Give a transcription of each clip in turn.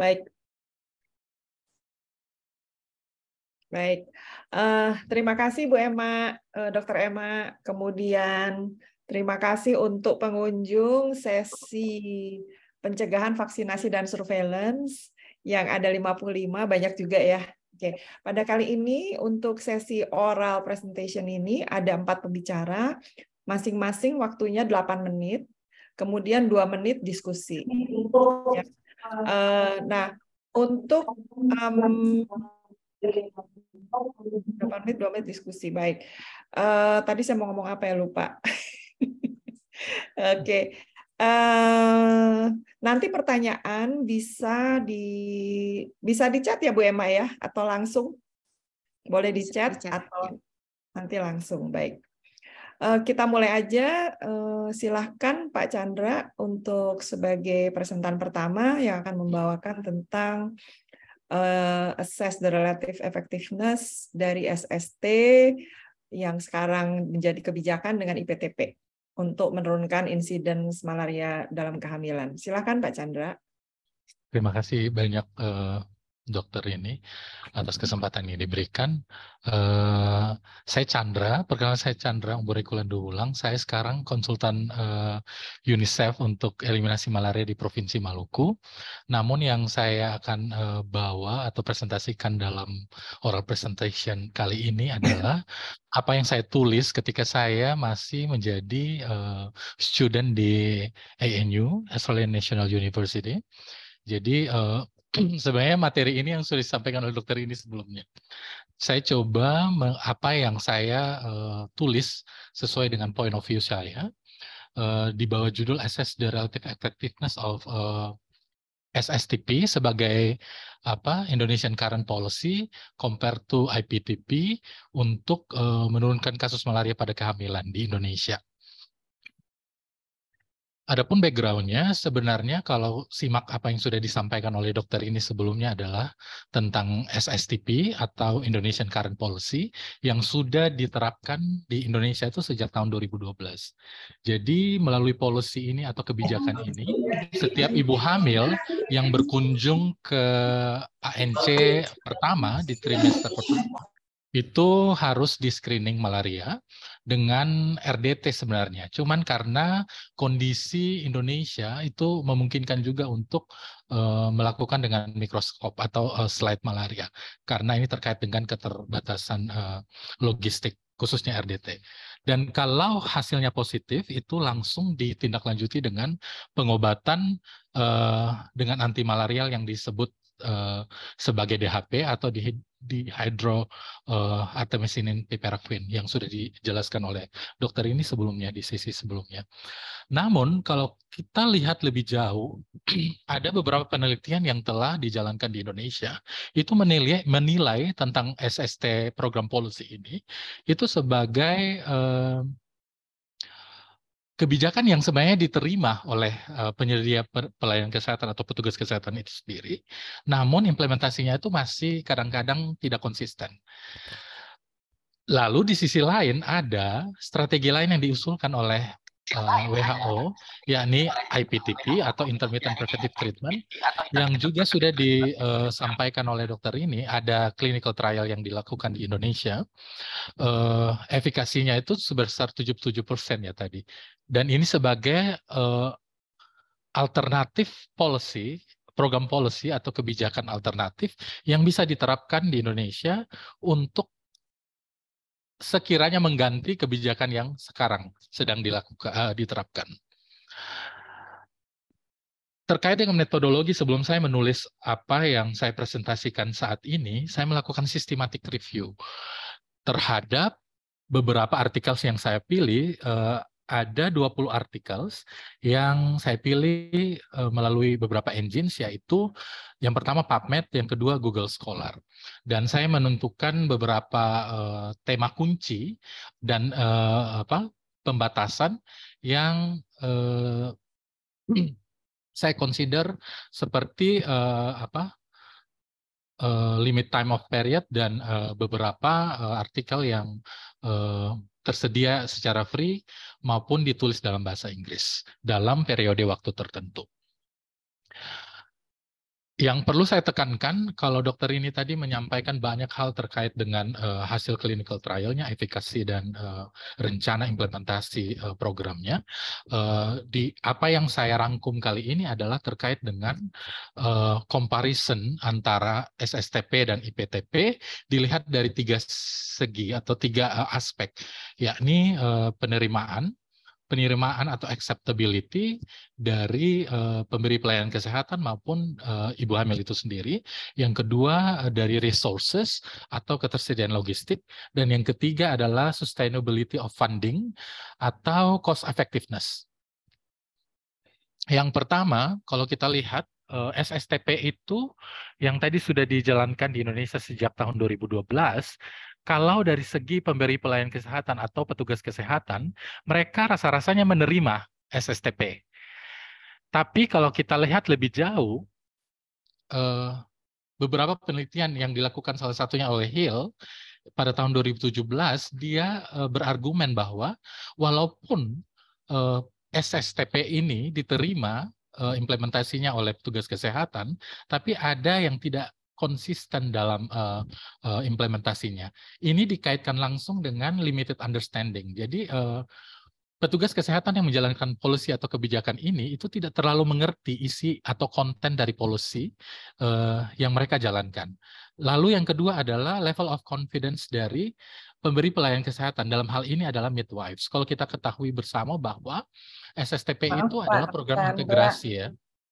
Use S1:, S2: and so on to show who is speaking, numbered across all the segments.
S1: Baik. Baik.
S2: Uh, terima kasih Bu Emma, uh, Dokter Emma. Kemudian terima kasih untuk pengunjung sesi pencegahan vaksinasi dan surveillance yang ada 55 banyak juga ya. Oke, pada kali ini untuk sesi oral presentation ini ada empat pembicara, masing-masing waktunya 8 menit, kemudian dua menit diskusi. Ya. Uh, nah, untuk um, berapa menit, dua menit diskusi, baik. Uh, tadi saya mau ngomong apa ya, lupa. Oke. okay. Uh, eh, nanti pertanyaan bisa di bisa di chat ya Bu Emma ya atau langsung boleh di chat, atau nanti langsung baik. Eh, kita mulai aja. Eh, silahkan Pak Chandra untuk sebagai presentan pertama yang akan membawakan tentang eh, assess the relative effectiveness dari SST yang sekarang menjadi kebijakan dengan IPTP untuk menurunkan insiden malaria dalam kehamilan. Silahkan Pak Chandra.
S3: Terima kasih banyak dokter ini atas kesempatan ini diberikan. Uh, saya Chandra, perkenalkan saya Chandra Umburikula Duwulang. Saya sekarang konsultan uh, UNICEF untuk eliminasi malaria di Provinsi Maluku. Namun yang saya akan uh, bawa atau presentasikan dalam oral presentation kali ini adalah apa yang saya tulis ketika saya masih menjadi uh, student di ANU, Australian National University. Jadi uh, sebenarnya materi ini yang sudah disampaikan oleh dokter ini sebelumnya. Saya coba apa yang saya uh, tulis sesuai dengan point of view saya uh, di bawah judul Assess the Relative Effectiveness of uh, eh, SSTP sebagai apa Indonesian Current Policy compared to IPTP untuk uh, menurunkan kasus malaria pada kehamilan di Indonesia. Adapun backgroundnya, sebenarnya kalau simak apa yang sudah disampaikan oleh dokter ini sebelumnya adalah tentang SSTP atau Indonesian Current Policy yang sudah diterapkan di Indonesia itu sejak tahun 2012. Jadi melalui policy ini atau kebijakan ini, setiap ibu hamil yang berkunjung ke ANC pertama di trimester pertama itu harus di screening malaria dengan RDT sebenarnya. Cuman karena kondisi Indonesia itu memungkinkan juga untuk uh, melakukan dengan mikroskop atau uh, slide malaria. Karena ini terkait dengan keterbatasan uh, logistik khususnya RDT. Dan kalau hasilnya positif itu langsung ditindaklanjuti dengan pengobatan uh, dengan antimalarial yang disebut sebagai DHP atau di, di hydro uh, artemisinin piperaquine yang sudah dijelaskan oleh dokter ini sebelumnya di sesi sebelumnya. Namun kalau kita lihat lebih jauh, ada beberapa penelitian yang telah dijalankan di Indonesia itu menilai menilai tentang SST program polusi ini itu sebagai uh, kebijakan yang sebenarnya diterima oleh uh, penyedia pelayanan kesehatan atau petugas kesehatan itu sendiri, namun implementasinya itu masih kadang-kadang tidak konsisten. Lalu di sisi lain ada strategi lain yang diusulkan oleh uh, WHO, yakni IPTP atau Intermittent Preventive Treatment, yang juga sudah disampaikan uh, oleh dokter ini, ada clinical trial yang dilakukan di Indonesia. Uh, efikasinya itu sebesar 77% ya tadi. Dan ini sebagai uh, alternatif policy program policy atau kebijakan alternatif yang bisa diterapkan di Indonesia untuk sekiranya mengganti kebijakan yang sekarang sedang dilakukan uh, eh, diterapkan. Terkait dengan metodologi sebelum saya menulis apa yang saya presentasikan saat ini, saya melakukan systematic review terhadap beberapa artikel yang saya pilih uh, ada 20 articles yang saya pilih eh, melalui beberapa engines yaitu yang pertama PubMed, yang kedua Google Scholar. Dan saya menentukan beberapa eh, tema kunci dan eh, apa pembatasan yang saya consider seperti apa limit time of period dan beberapa artikel yang tersedia secara free maupun ditulis dalam bahasa Inggris dalam periode waktu tertentu yang perlu saya tekankan kalau dokter ini tadi menyampaikan banyak hal terkait dengan uh, hasil clinical trialnya, efikasi dan uh, rencana implementasi uh, programnya. Uh, di apa yang saya rangkum kali ini adalah terkait dengan uh, comparison antara SSTP dan IPTP dilihat dari tiga segi atau tiga uh, aspek, yakni uh, penerimaan, penerimaan atau acceptability dari uh, pemberi pelayanan kesehatan maupun uh, ibu hamil itu sendiri. Yang kedua uh, dari resources atau ketersediaan logistik dan yang ketiga adalah sustainability of funding atau cost effectiveness. Yang pertama, kalau kita lihat SSTP itu yang tadi sudah dijalankan di Indonesia sejak tahun 2012 kalau dari segi pemberi pelayanan kesehatan atau petugas kesehatan, mereka rasa-rasanya menerima SSTP. Tapi kalau kita lihat lebih jauh, eh, beberapa penelitian yang dilakukan salah satunya oleh Hill pada tahun 2017, dia eh, berargumen bahwa walaupun eh, SSTP ini diterima implementasinya oleh petugas kesehatan, tapi ada yang tidak konsisten dalam uh, uh, implementasinya. Ini dikaitkan langsung dengan limited understanding. Jadi uh, petugas kesehatan yang menjalankan polisi atau kebijakan ini itu tidak terlalu mengerti isi atau konten dari polisi uh, yang mereka jalankan. Lalu yang kedua adalah level of confidence dari pemberi pelayanan kesehatan dalam hal ini adalah midwives. Kalau kita ketahui bersama bahwa SSTP Maaf, itu Pak, adalah program integrasi ya.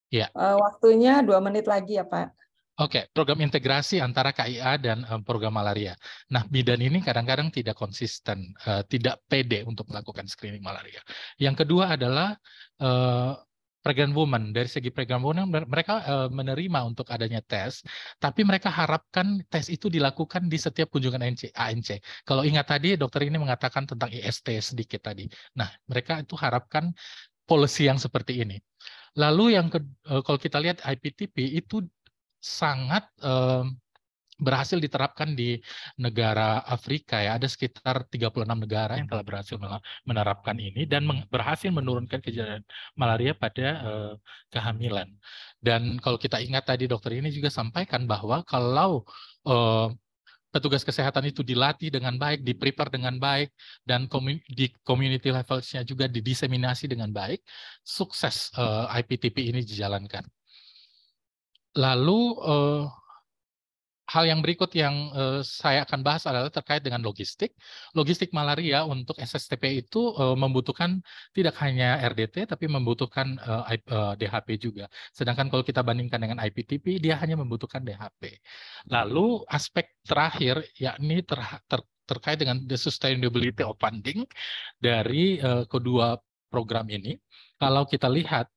S3: Ya.
S2: waktunya dua menit lagi ya Pak.
S3: Oke, okay, program integrasi antara KIA dan um, program malaria. Nah, bidan ini kadang-kadang tidak konsisten, uh, tidak pede untuk melakukan screening malaria. Yang kedua adalah uh, pregnant woman. Dari segi pregnant woman, mereka uh, menerima untuk adanya tes, tapi mereka harapkan tes itu dilakukan di setiap kunjungan ANC, ANC. Kalau ingat tadi, dokter ini mengatakan tentang IST sedikit tadi. Nah, mereka itu harapkan policy yang seperti ini. Lalu yang ke, kalau kita lihat IPTP itu sangat eh, berhasil diterapkan di negara Afrika ya ada sekitar 36 negara yang telah berhasil menerapkan ini dan berhasil menurunkan kejadian malaria pada uh, kehamilan dan kalau kita ingat tadi dokter ini juga sampaikan bahwa kalau uh, petugas kesehatan itu dilatih dengan baik, di dengan baik, dan di community levelsnya juga didiseminasi dengan baik, sukses uh, IPTP ini dijalankan. Lalu eh, hal yang berikut yang eh, saya akan bahas adalah terkait dengan logistik. Logistik malaria untuk SSTP itu eh, membutuhkan tidak hanya RDT tapi membutuhkan DHP juga. Sedangkan kalau kita bandingkan dengan IPTP dia hanya membutuhkan DHP. Lalu aspek terakhir yakni ter, ter, terkait dengan the sustainability of funding dari kedua program ini. Kalau kita lihat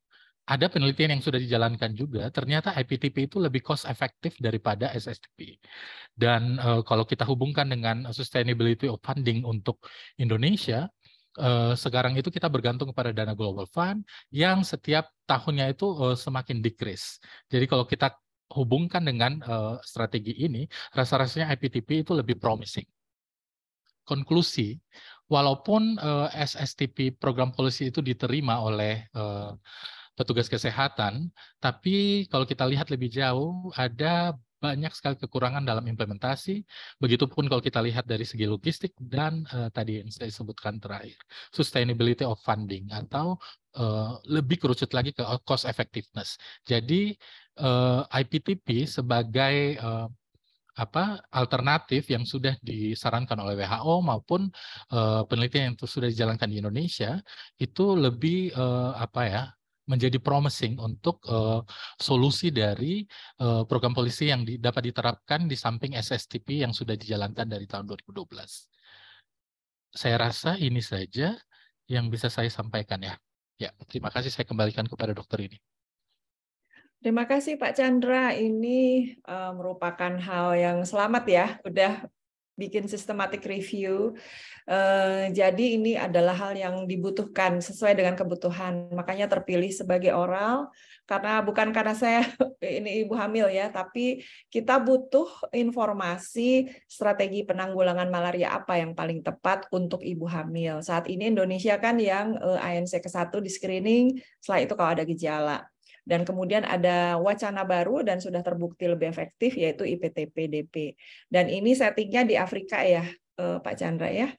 S3: ada penelitian yang sudah dijalankan juga, ternyata IPTP itu lebih cost efektif daripada SSTP. Dan uh, kalau kita hubungkan dengan sustainability of funding untuk Indonesia, uh, sekarang itu kita bergantung kepada dana Global Fund yang setiap tahunnya itu uh, semakin decrease. Jadi kalau kita hubungkan dengan uh, strategi ini, rasa-rasanya IPTP itu lebih promising. Konklusi, walaupun uh, SSTP program polisi itu diterima oleh uh, petugas kesehatan, tapi kalau kita lihat lebih jauh ada banyak sekali kekurangan dalam implementasi. Begitupun kalau kita lihat dari segi logistik dan uh, tadi yang saya sebutkan terakhir, sustainability of funding atau uh, lebih kerucut lagi ke cost effectiveness. Jadi uh, eh, IPTP sebagai uh, apa alternatif yang sudah disarankan oleh WHO maupun uh, penelitian yang sudah dijalankan di Indonesia itu lebih uh, apa ya menjadi promising untuk uh, solusi dari uh, program polisi yang di, dapat diterapkan di samping SSTP yang sudah dijalankan dari tahun
S2: 2012.
S3: Saya rasa ini saja yang bisa saya sampaikan ya. Ya, terima kasih saya kembalikan kepada dokter ini.
S2: Terima kasih Pak Chandra. Ini uh, merupakan hal yang selamat ya, udah bikin systematic review. Uh, jadi ini adalah hal yang dibutuhkan sesuai dengan kebutuhan. Makanya terpilih sebagai oral karena bukan karena saya ini ibu hamil ya, tapi kita butuh informasi strategi penanggulangan malaria apa yang paling tepat untuk ibu hamil. Saat ini Indonesia kan yang uh, eh, ANC ke-1 di screening, setelah itu kalau ada gejala. Dan kemudian ada wacana baru dan sudah terbukti lebih efektif yaitu IPTPDP. Dan ini settingnya di Afrika ya, eh, Pak Chandra ya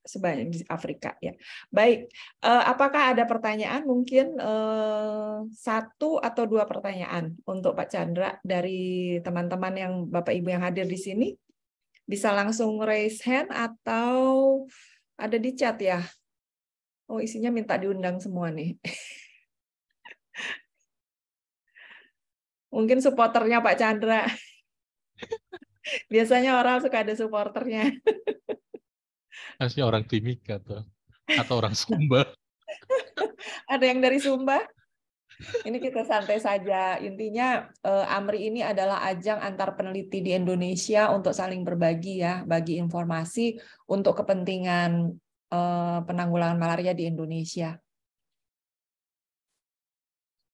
S2: sebanyak di Afrika ya. Baik, eh, apakah ada pertanyaan? Mungkin eh, satu atau dua pertanyaan untuk Pak Chandra dari teman-teman yang Bapak Ibu yang hadir di sini. Bisa langsung raise hand atau ada di chat ya. Oh, isinya minta diundang semua nih. Mungkin supporternya Pak Chandra. Biasanya orang suka ada supporternya.
S3: Harusnya orang Timika tuh. Atau orang Sumba.
S2: ada yang dari Sumba? Ini kita santai saja. Intinya eh, AMRI ini adalah ajang antar peneliti di Indonesia untuk saling berbagi ya, bagi informasi untuk kepentingan eh, penanggulangan malaria di Indonesia.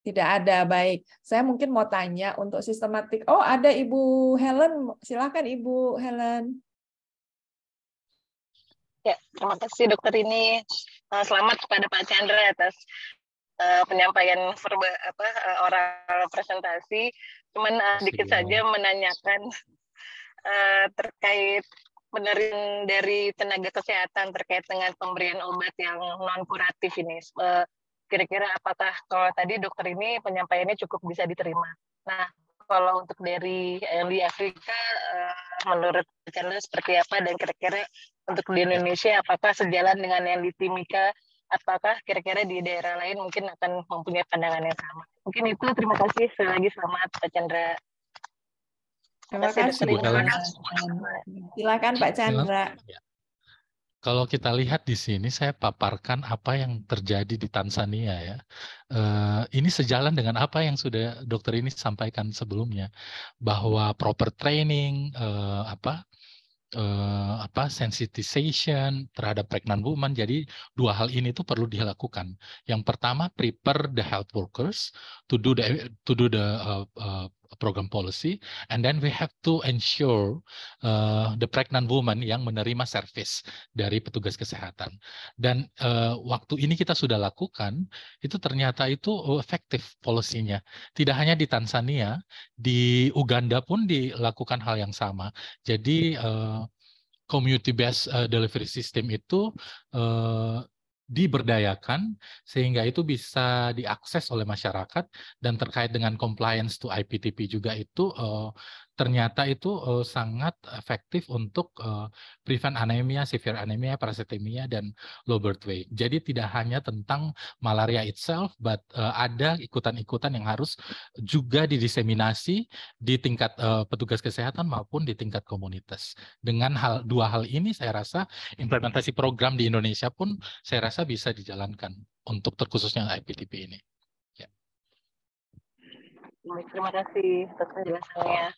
S2: Tidak ada, baik. Saya mungkin mau tanya untuk sistematik. Oh, ada Ibu Helen. Silakan Ibu Helen. Ya, terima kasih dokter ini.
S4: Eh, selamat kepada Pak Chandra
S5: atas uh, penyampaian verba, apa uh, oral presentasi. Cuman uh, sedikit ya. saja menanyakan uh, terkait benerin dari tenaga kesehatan terkait dengan pemberian obat yang non kuratif ini. Uh, kira-kira apakah kalau tadi dokter ini penyampaiannya cukup bisa diterima. Nah, kalau untuk dari di eh, Afrika, eh, menurut Charles seperti apa dan kira-kira untuk di Indonesia apakah sejalan dengan yang di Timika? Apakah kira-kira di daerah lain mungkin akan mempunyai pandangan yang sama? Mungkin itu terima kasih sekali lagi selamat Pak
S2: Chandra. Terima kasih. Terima kasih. Silakan Pak
S1: Chandra. Silakan.
S3: Kalau kita lihat di sini, saya paparkan apa yang terjadi di Tanzania ya. Eh, ini sejalan dengan apa yang sudah dokter ini sampaikan sebelumnya, bahwa proper training, eh, apa eh, apa sensitization terhadap pregnant woman. Jadi dua hal ini itu perlu dilakukan. Yang pertama, prepare the health workers to do the to do the program policy, and then we have to ensure uh, the pregnant woman yang menerima service dari petugas kesehatan. Dan uh, waktu ini kita sudah lakukan, itu ternyata itu uh, efektif polisinya. Tidak hanya di Tanzania, di Uganda pun dilakukan hal yang sama. Jadi uh, community based uh, delivery system itu uh, diberdayakan sehingga itu bisa diakses oleh masyarakat dan terkait dengan compliance to IPTP juga itu eh, ternyata itu uh, sangat efektif untuk uh, prevent anemia, severe anemia, parasitemia dan low birth weight. Jadi tidak hanya tentang malaria itself, but uh, ada ikutan-ikutan yang harus juga didiseminasi di tingkat uh, petugas kesehatan maupun di tingkat komunitas. Dengan hal dua hal ini saya rasa implementasi program di Indonesia pun saya rasa bisa dijalankan untuk terkhususnya IPTP ini. Ya.
S2: Baik, terima kasih atas penjelasannya.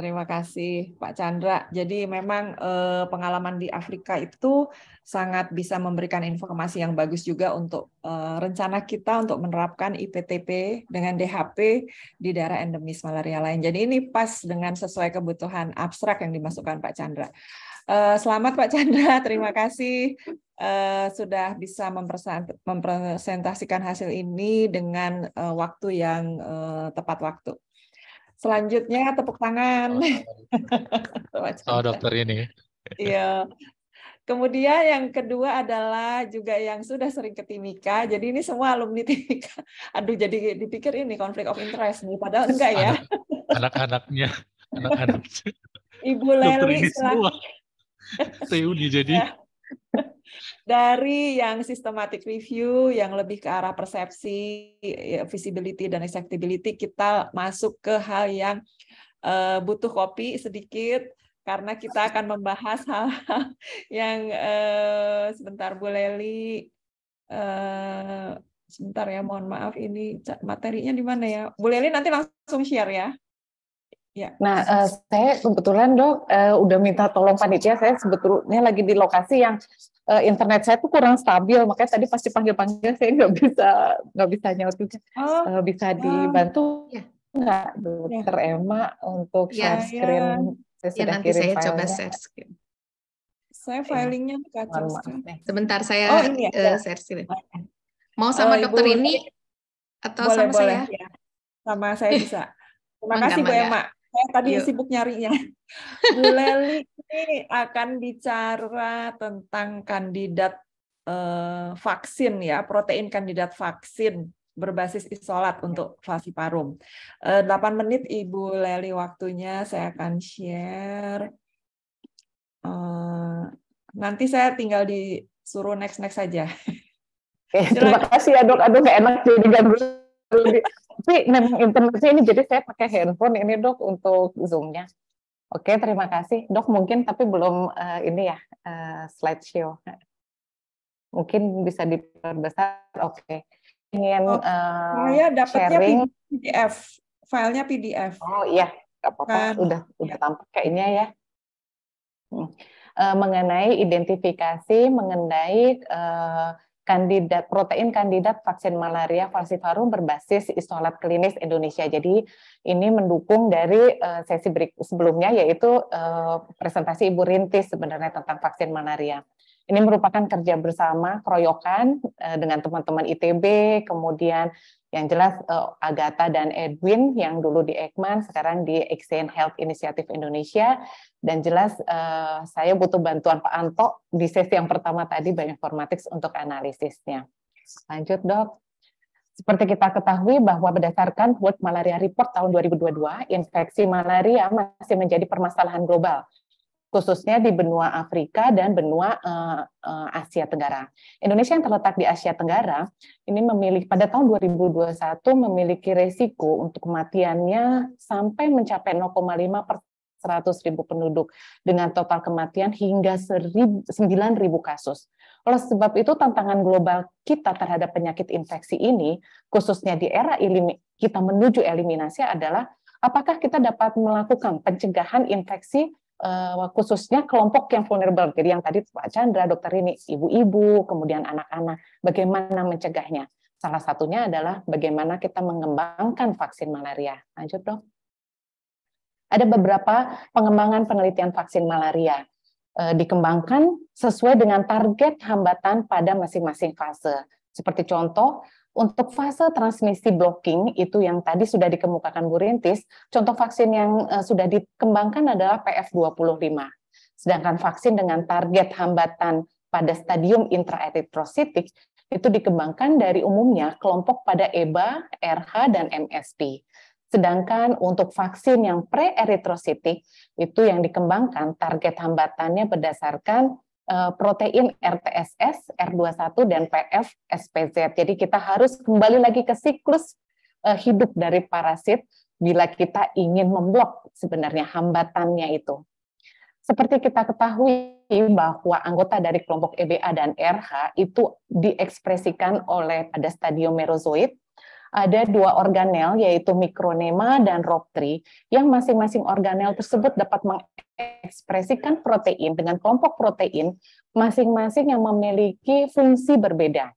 S2: Terima kasih Pak Chandra. Jadi memang eh, pengalaman di Afrika itu sangat bisa memberikan informasi yang bagus juga untuk eh, rencana kita untuk menerapkan IPTP dengan DHP di daerah endemis malaria lain. Jadi ini pas dengan sesuai kebutuhan abstrak yang dimasukkan Pak Chandra. Eh, selamat Pak Chandra, terima kasih eh, sudah bisa mempresentasikan hasil ini dengan eh, waktu yang eh, tepat waktu. Selanjutnya tepuk tangan.
S1: Oh, oh dokter ini.
S5: Iya.
S2: Kemudian yang kedua adalah juga yang sudah sering ke Timika. Jadi ini semua alumni Timika. Aduh, jadi dipikir ini konflik of interest nih, padahal enggak ya.
S3: Anak-anaknya, anak-anak.
S2: Ibu Leli silakan.
S3: Reuni jadi. Iya
S2: dari yang systematic review yang lebih ke arah persepsi, ya, visibility dan acceptability kita masuk ke hal yang uh, butuh kopi sedikit karena kita akan membahas hal-hal yang uh, sebentar Bu Leli uh, sebentar ya mohon maaf ini materinya di mana ya Bu Leli nanti langsung share ya
S5: Ya. Nah, uh, saya kebetulan dok uh, udah minta tolong panitia. Saya sebetulnya lagi di lokasi yang uh, internet saya tuh kurang stabil, makanya tadi pasti panggil-panggil saya nggak bisa nggak bisa nyaut juga. Oh. Uh, bisa oh. dibantu ya. nggak dokter ya. Emma untuk ya, share ya. screen? Ya. Saya ya, nanti saya coba share
S2: screen. Saya filingnya eh, kacau. Sebentar saya oh, ini ya. uh, share screen. Mau sama oh, dokter ini atau boleh, sama boleh, saya? Ya. Sama saya bisa. Terima kasih Bu Emma saya tadi Yuk. Iya. sibuk nyarinya. Bu Leli ini akan bicara tentang kandidat eh, vaksin ya, protein kandidat vaksin berbasis isolat iya. untuk falsiparum. Eh, 8 menit Ibu Leli waktunya, saya akan share. Eh, nanti saya tinggal disuruh next-next saja. Eh, terima kasih ya dok, aduh enak jadi ganggu
S5: tapi memang internetnya ini jadi saya pakai handphone ini dok untuk zoomnya oke terima kasih dok mungkin tapi belum uh, ini ya uh, eh, show mungkin bisa diperbesar oke okay. ingin oh, uh, saya dapatnya sharing
S2: PDF filenya PDF oh
S5: iya apa-apa kan. udah udah iya. tampak kayaknya ya hmm. uh, mengenai identifikasi mengenai uh, kandidat protein kandidat vaksin malaria falciparum berbasis isolat klinis Indonesia. Jadi ini mendukung dari eh, sesi berik sebelumnya yaitu eh, presentasi Ibu Rintis sebenarnya tentang vaksin malaria. Ini merupakan kerja bersama keroyokan eh, dengan teman-teman ITB, kemudian yang jelas eh, Agatha dan Edwin yang dulu di Ekman sekarang di Exchange Health Initiative Indonesia dan jelas eh, saya butuh bantuan Pak Anto di sesi yang pertama tadi banyak bioinformatics untuk analisisnya. Lanjut dok. Seperti kita ketahui bahwa berdasarkan World Malaria Report tahun 2022, infeksi malaria masih menjadi permasalahan global khususnya di benua Afrika dan benua uh, uh, Asia Tenggara. Indonesia yang terletak di Asia Tenggara ini memiliki pada tahun 2021 memiliki resiko untuk kematiannya sampai mencapai 0,5 per 100 ribu penduduk dengan total kematian hingga 9.000 kasus. Oleh sebab itu tantangan global kita terhadap penyakit infeksi ini khususnya di era kita menuju eliminasi adalah apakah kita dapat melakukan pencegahan infeksi uh, khususnya kelompok yang vulnerable. Jadi yang tadi Pak Chandra, dokter ini, ibu-ibu, kemudian anak-anak, bagaimana mencegahnya? Salah satunya adalah bagaimana kita mengembangkan vaksin malaria. Lanjut dong. Ada beberapa pengembangan penelitian vaksin malaria e, dikembangkan sesuai dengan target hambatan pada masing-masing fase. Seperti contoh, untuk fase transmisi blocking itu yang tadi sudah dikemukakan Bu Rintis, contoh vaksin yang eh, sudah dikembangkan adalah PF25. Sedangkan vaksin dengan target hambatan pada stadium intraeritrositik itu dikembangkan dari umumnya kelompok pada EBA, RH, dan MSP. Sedangkan untuk vaksin yang pre-eritrositik itu yang dikembangkan target hambatannya berdasarkan Eh, protein RTSS, R21 dan PF SPZ. Jadi kita harus kembali lagi ke siklus eh, hidup dari parasit bila kita ingin memblok sebenarnya hambatannya itu. Seperti kita ketahui bahwa anggota dari kelompok EBA dan e RH itu diekspresikan oleh pada stadium merozoid ada dua organel yaitu mikronema dan ROP3 yang masing-masing organel tersebut dapat mengekspresikan protein dengan kelompok protein masing-masing yang memiliki fungsi berbeda.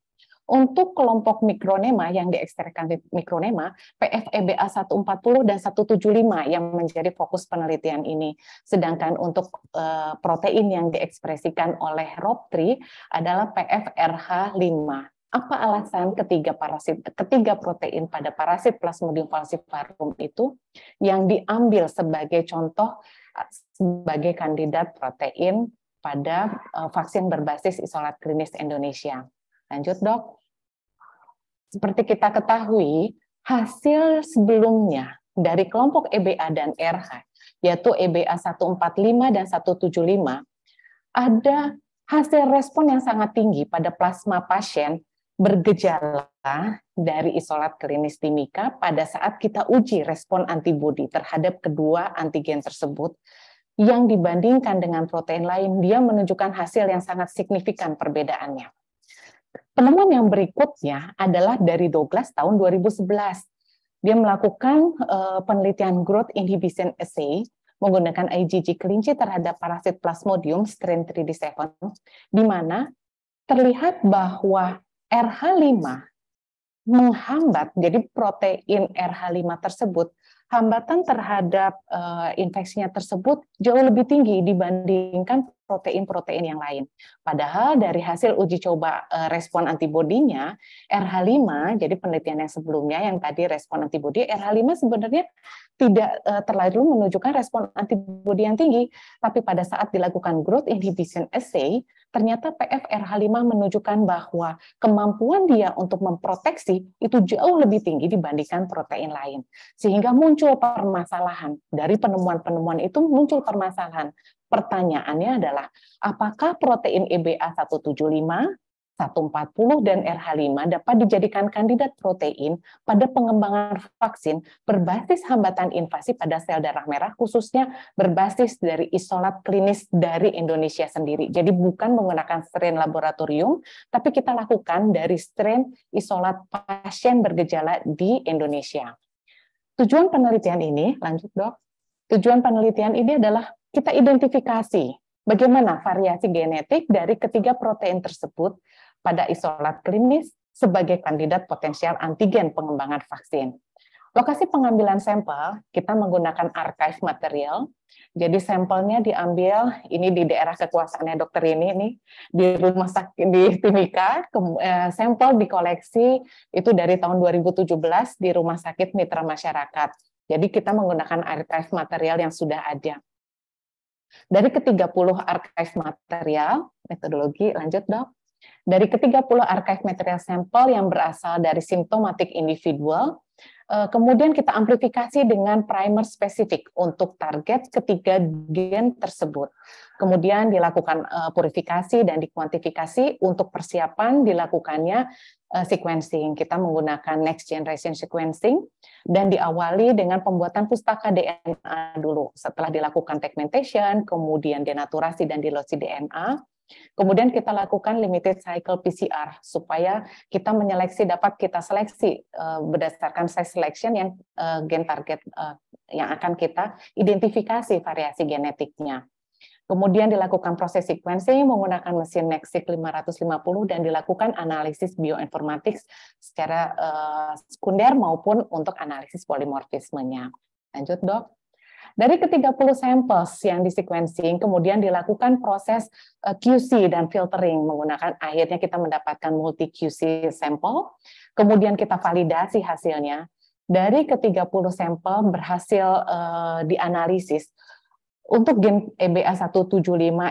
S5: Untuk kelompok mikronema yang diekstrakkan di mikronema, PFEBA 140 dan 175 yang menjadi fokus penelitian ini. Sedangkan untuk eh, protein yang diekspresikan oleh ROP3 adalah PFRH5 apa alasan ketiga parasit ketiga protein pada parasit Plasmodium falciparum itu yang diambil sebagai contoh eh, sebagai kandidat protein pada eh, vaksin berbasis isolat klinis Indonesia. Lanjut, Dok. Seperti kita ketahui, hasil sebelumnya dari kelompok EBA dan RH, yaitu EBA 145 dan 175, ada hasil respon yang sangat tinggi pada plasma pasien bergejala dari isolat klinis timika pada saat kita uji respon antibodi terhadap kedua antigen tersebut yang dibandingkan dengan protein lain, dia menunjukkan hasil yang sangat signifikan perbedaannya. Penemuan yang berikutnya adalah dari Douglas tahun 2011. Dia melakukan uh, penelitian growth inhibition assay menggunakan IgG kelinci terhadap parasit plasmodium strain 3D7 di mana terlihat bahwa RH5 menghambat, jadi protein RH5 tersebut hambatan terhadap uh, infeksinya tersebut jauh lebih tinggi dibandingkan protein-protein yang lain. Padahal dari hasil uji coba uh, respon antibodinya RH5, jadi penelitian yang sebelumnya yang tadi respon antibodi RH5 sebenarnya tidak uh, eh, terlalu menunjukkan respon antibodi yang tinggi, tapi pada saat dilakukan growth inhibition assay, ternyata PF RH5 menunjukkan bahwa kemampuan dia untuk memproteksi itu jauh lebih tinggi dibandingkan protein lain. Sehingga muncul muncul permasalahan. Dari penemuan-penemuan itu muncul permasalahan. Pertanyaannya adalah, apakah protein EBA 175 140 dan RH5 dapat dijadikan kandidat protein pada pengembangan vaksin berbasis hambatan invasi pada sel darah merah khususnya berbasis dari isolat klinis dari Indonesia sendiri. Jadi bukan menggunakan strain laboratorium, tapi kita lakukan dari strain isolat pasien bergejala di Indonesia. Tujuan penelitian ini, lanjut dok, tujuan penelitian ini adalah kita identifikasi bagaimana variasi genetik dari ketiga protein tersebut pada isolat klinis sebagai kandidat potensial antigen pengembangan vaksin. Lokasi pengambilan sampel, kita menggunakan archive material. Jadi sampelnya diambil ini di daerah kekuasaannya dokter ini nih di rumah sakit di Timika, eh, sampel dikoleksi itu dari tahun 2017 di rumah sakit mitra masyarakat. Jadi kita menggunakan archive material yang sudah ada. Dari ke-30 archive material, metodologi lanjut dok. Dari ke-30 archive material sampel yang berasal dari symptomatic individual, Eh, kemudian kita amplifikasi dengan primer spesifik untuk target ketiga gen tersebut. Kemudian dilakukan eh, purifikasi dan dikuantifikasi untuk persiapan dilakukannya eh, sequencing. Kita menggunakan next generation sequencing dan diawali dengan pembuatan pustaka DNA dulu. Setelah dilakukan segmentation, kemudian denaturasi dan dilosi DNA, Kemudian kita lakukan limited cycle PCR supaya kita menyeleksi dapat kita seleksi eh, berdasarkan size selection yang eh, gen target eh, yang akan kita identifikasi variasi genetiknya. Kemudian dilakukan proses sequencing menggunakan mesin NextSeq 550 dan dilakukan analisis bioinformatik secara sekunder maupun untuk analisis polimorfismenya. Lanjut, Dok. Dari ke-30 sampel yang disequencing, kemudian dilakukan proses eh, QC dan filtering menggunakan akhirnya kita mendapatkan multi QC sampel, kemudian kita validasi hasilnya. Dari ke-30 sampel berhasil uh, dianalisis, untuk gen EBA 175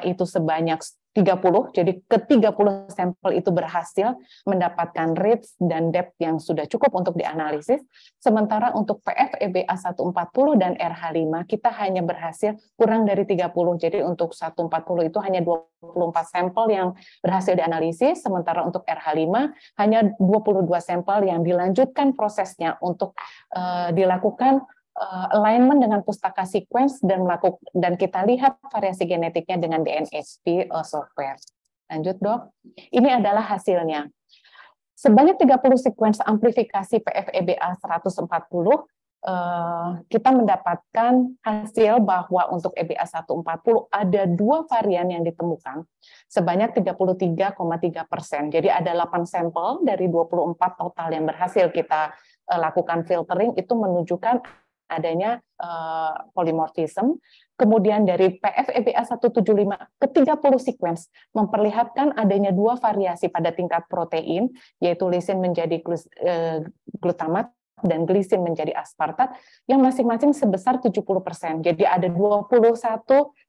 S5: itu sebanyak 30, jadi ke 30 sampel itu berhasil mendapatkan rates dan depth yang sudah cukup untuk dianalisis. Sementara untuk PF EBA 140 dan RH5 kita hanya berhasil kurang dari 30. Jadi untuk 140 itu hanya 24 sampel yang berhasil dianalisis, sementara untuk RH5 hanya 22 sampel yang dilanjutkan prosesnya untuk uh, dilakukan uh, alignment dengan pustaka sequence dan melakukan dan kita lihat variasi genetiknya dengan DNSP uh, eh, software. Lanjut dok, ini adalah hasilnya. Sebanyak 30 sekuens amplifikasi PFEBA 140, eh, kita mendapatkan hasil bahwa untuk EBA 140 ada dua varian yang ditemukan sebanyak 33,3 persen. Jadi ada 8 sampel dari 24 total yang berhasil kita lakukan filtering itu menunjukkan adanya uh, eh, polimorfisme. Kemudian dari PFEBA 175 ke 30 sequence memperlihatkan adanya dua variasi pada tingkat protein, yaitu lisin menjadi eh, glutamat dan glisin menjadi aspartat yang masing-masing sebesar 70%. Jadi ada 21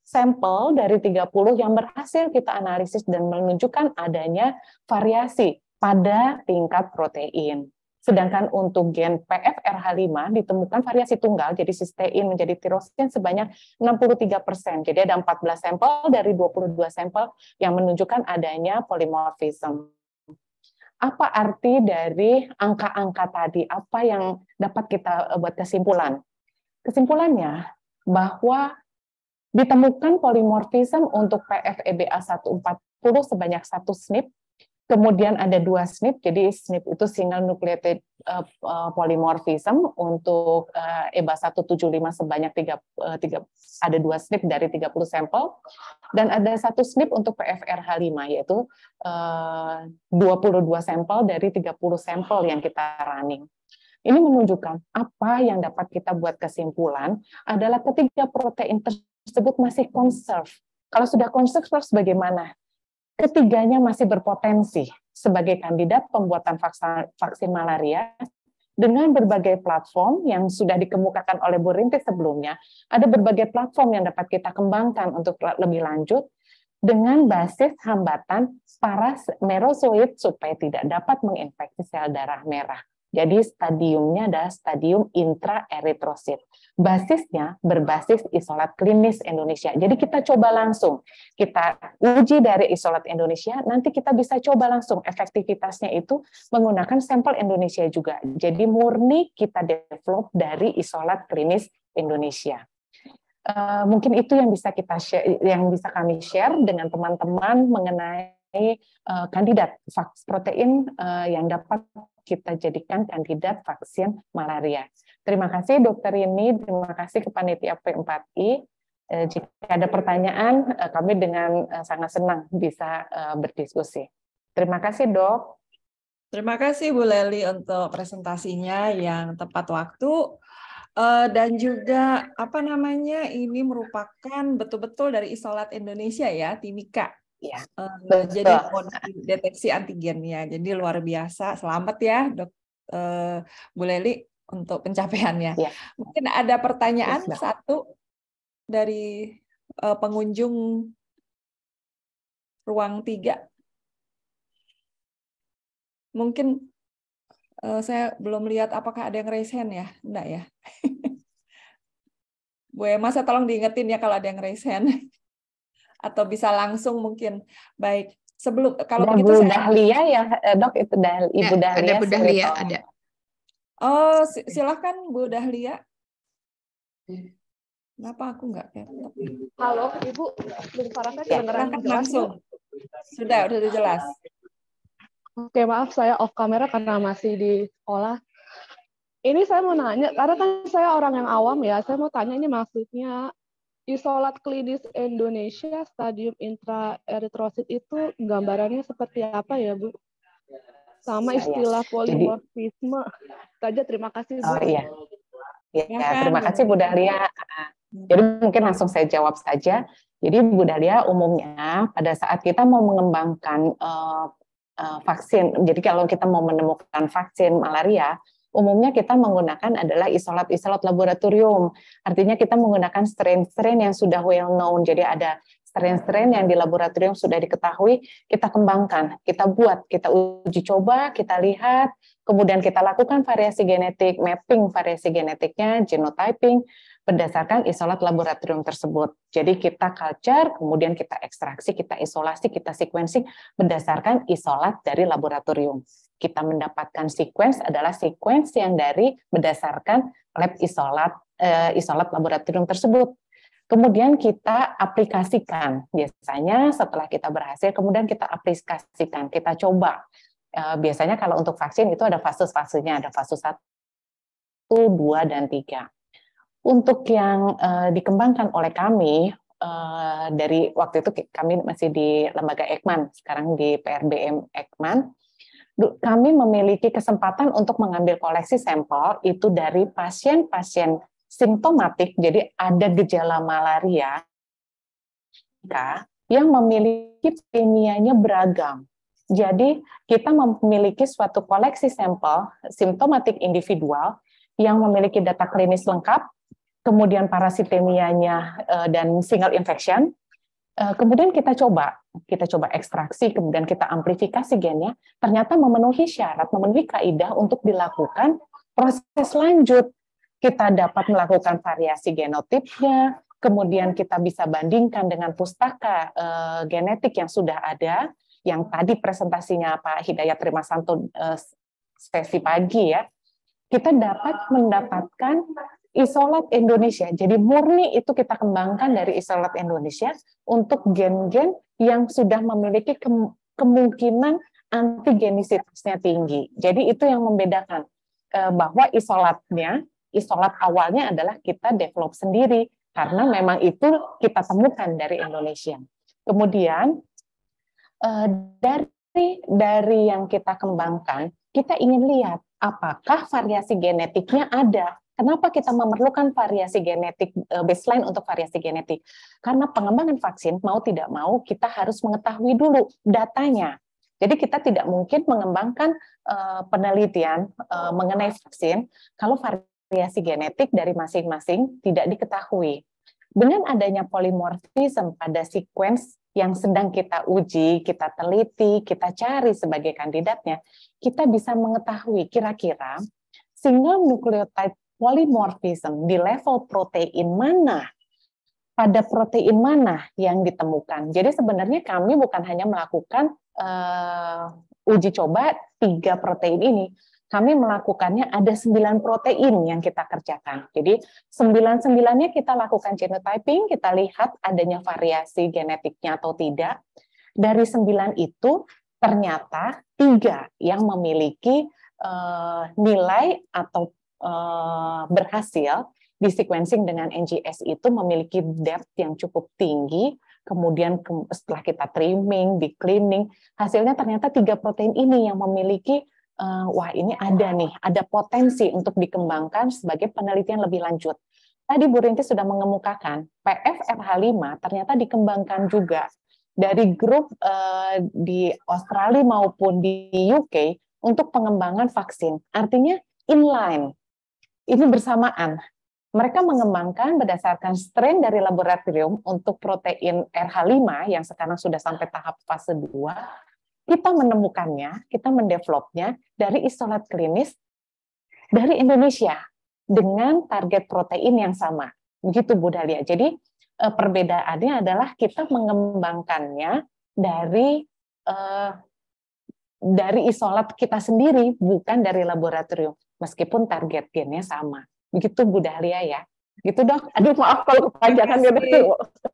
S5: sampel dari 30 yang berhasil kita analisis dan menunjukkan adanya variasi pada tingkat protein. Sedangkan untuk gen PFRH5 ditemukan variasi tunggal, jadi sistein menjadi tirosin sebanyak 63%. persen. Jadi ada 14 sampel dari 22 sampel yang menunjukkan adanya polymorphism Apa arti dari angka-angka tadi? Apa yang dapat kita eh, buat kesimpulan? Kesimpulannya bahwa ditemukan polymorphism untuk PFEBA140 sebanyak satu SNP Kemudian ada dua SNP, jadi SNP itu single nucleated eh, eh, polymorphism untuk uh, EBA 175 sebanyak 3, 3 eh, ada dua SNP dari 30 sampel dan ada satu SNP untuk PFRH5 yaitu 22 sampel dari 30 sampel yang kita running. Ini menunjukkan apa yang dapat kita buat kesimpulan adalah ketiga protein tersebut masih conserve. Kalau sudah conserve bagaimana? ketiganya masih berpotensi sebagai kandidat pembuatan vaksin, malaria dengan berbagai platform yang sudah dikemukakan oleh Bu Rintis sebelumnya, ada berbagai platform yang dapat kita kembangkan untuk lebih lanjut dengan basis hambatan paras merosoid supaya tidak dapat menginfeksi sel darah merah. Jadi stadiumnya adalah stadium intraeritrosit. Basisnya berbasis isolat klinis Indonesia. Jadi kita coba langsung. Kita uji dari isolat Indonesia, nanti kita bisa coba langsung efektivitasnya itu menggunakan sampel Indonesia juga. Jadi murni kita develop dari isolat klinis Indonesia. Uh, mungkin itu yang bisa kita share, yang bisa kami share dengan teman-teman mengenai uh, kandidat vaksin protein eh, yang dapat kita jadikan kandidat vaksin malaria. Terima kasih Dokter ini, terima kasih ke panitia P4I. Eh, jika ada pertanyaan, kami dengan sangat senang bisa berdiskusi. Terima kasih Dok. Terima
S2: kasih Bu Leli untuk presentasinya yang tepat waktu dan juga apa namanya ini merupakan betul-betul dari Isolat Indonesia ya, Timika Ya, uh, jadi deteksi ya Jadi luar biasa. Selamat ya, dok. Uh, Bu Leli untuk pencapaiannya. Ya. Mungkin ada pertanyaan iya, satu dari uh, pengunjung ruang tiga. Mungkin uh, saya belum lihat apakah ada yang raise hand ya, enggak ya. Bu Emma, saya tolong diingetin ya kalau ada yang raise hand atau bisa langsung mungkin baik sebelum kalau Ibu begitu saya... Dahlia
S5: ya eh, dok itu dah, Ibu ya, Dahlia ada Bu Dahlia oh. ada
S2: oh silahkan Bu Dahlia kenapa aku nggak ya halo
S5: Ibu Ibu saya ya, langsung sudah sudah jelas Oke, maaf saya off kamera karena masih di sekolah. Ini saya mau nanya, karena kan saya orang yang awam ya, saya mau tanya ini maksudnya isolat klinis Indonesia stadium intraeritrosit itu gambarannya seperti apa ya, Bu? Sama iya. istilah polimorfisme. Saja terima kasih, Bu. Oh iya. iya ya, kan? terima kasih Bu Dahlia. Jadi mungkin langsung saya jawab saja. Jadi Bu Dahlia umumnya pada saat kita mau mengembangkan uh, uh, vaksin, jadi kalau kita mau menemukan vaksin malaria, umumnya kita menggunakan adalah isolat-isolat laboratorium. Artinya kita menggunakan strain-strain yang sudah well known. Jadi ada strain-strain yang di laboratorium sudah diketahui, kita kembangkan, kita buat, kita uji coba, kita lihat, kemudian kita lakukan variasi genetik, mapping variasi genetiknya, genotyping, berdasarkan isolat laboratorium tersebut. Jadi kita culture, kemudian kita ekstraksi, kita isolasi, kita sequencing berdasarkan isolat dari laboratorium kita mendapatkan sequence adalah sequence yang dari berdasarkan lab isolat eh, isolat laboratorium tersebut. Kemudian kita aplikasikan. Biasanya setelah kita berhasil, kemudian kita aplikasikan, kita coba. Uh, biasanya kalau untuk vaksin itu ada fase-fasenya, ada fase 1, 2, dan 3. Untuk yang uh, dikembangkan oleh kami, eh, dari waktu itu kami masih di lembaga Ekman, sekarang di PRBM Ekman kami memiliki kesempatan untuk mengambil koleksi sampel itu dari pasien-pasien simptomatik, jadi ada gejala malaria yang memiliki premianya beragam. Jadi kita memiliki suatu koleksi sampel simptomatik individual yang memiliki data klinis lengkap, kemudian parasitemianya eh, dan single infection, Eh, kemudian kita coba, kita coba ekstraksi, kemudian kita amplifikasi gennya, ternyata memenuhi syarat, memenuhi kaidah untuk dilakukan proses lanjut. Kita dapat melakukan variasi genotipnya, kemudian kita bisa bandingkan dengan pustaka e, genetik yang sudah ada, yang tadi presentasinya Pak Hidayat Santun e, eh, sesi pagi ya, kita dapat mendapatkan Isolat Indonesia. Jadi murni itu kita kembangkan dari Isolat Indonesia untuk gen-gen yang sudah memiliki ke kemungkinan antigenisitasnya tinggi. Jadi itu yang membedakan eh, bahwa isolatnya, isolat awalnya adalah kita develop sendiri karena memang itu kita temukan dari Indonesia. Kemudian eh, dari dari yang kita kembangkan, kita ingin lihat apakah variasi genetiknya ada Kenapa kita memerlukan variasi genetik e, baseline untuk variasi genetik? Karena pengembangan vaksin mau tidak mau kita harus mengetahui dulu datanya. Jadi kita tidak mungkin mengembangkan e, penelitian e, mengenai vaksin kalau variasi genetik dari masing-masing tidak diketahui. Dengan adanya polimorfisme pada sequence yang sedang kita uji, kita teliti, kita cari sebagai kandidatnya, kita bisa mengetahui kira-kira single nucleotide polimorfism di level protein mana pada protein mana yang ditemukan. Jadi sebenarnya kami bukan hanya melakukan uh, uji coba tiga protein ini, kami melakukannya ada sembilan protein yang kita kerjakan. Jadi sembilan-sembilannya kita lakukan genotyping, kita lihat adanya variasi genetiknya atau tidak. Dari sembilan itu ternyata tiga yang memiliki uh, nilai atau Eh, berhasil di sequencing dengan NGS itu memiliki depth yang cukup tinggi, kemudian ke, setelah kita trimming, di cleaning, hasilnya ternyata tiga protein ini yang memiliki uh, wah ini ada nih, ada potensi untuk dikembangkan sebagai penelitian lebih lanjut. Tadi Bu Rinti sudah mengemukakan PFRH5 ternyata dikembangkan juga dari grup uh, di Australia maupun di UK untuk pengembangan vaksin. Artinya inline ini bersamaan. Mereka mengembangkan berdasarkan strain dari laboratorium untuk protein RH5 yang sekarang sudah sampai tahap fase 2, kita menemukannya, kita mendevelopnya dari isolat klinis dari Indonesia dengan target protein yang sama. Begitu Bu Dalia. Jadi eh, perbedaannya adalah kita mengembangkannya dari eh, dari isolat kita sendiri, bukan dari laboratorium, meskipun target gennya sama. Begitu Bu Dahlia ya. Gitu dok. Aduh maaf kalau kepanjangan ya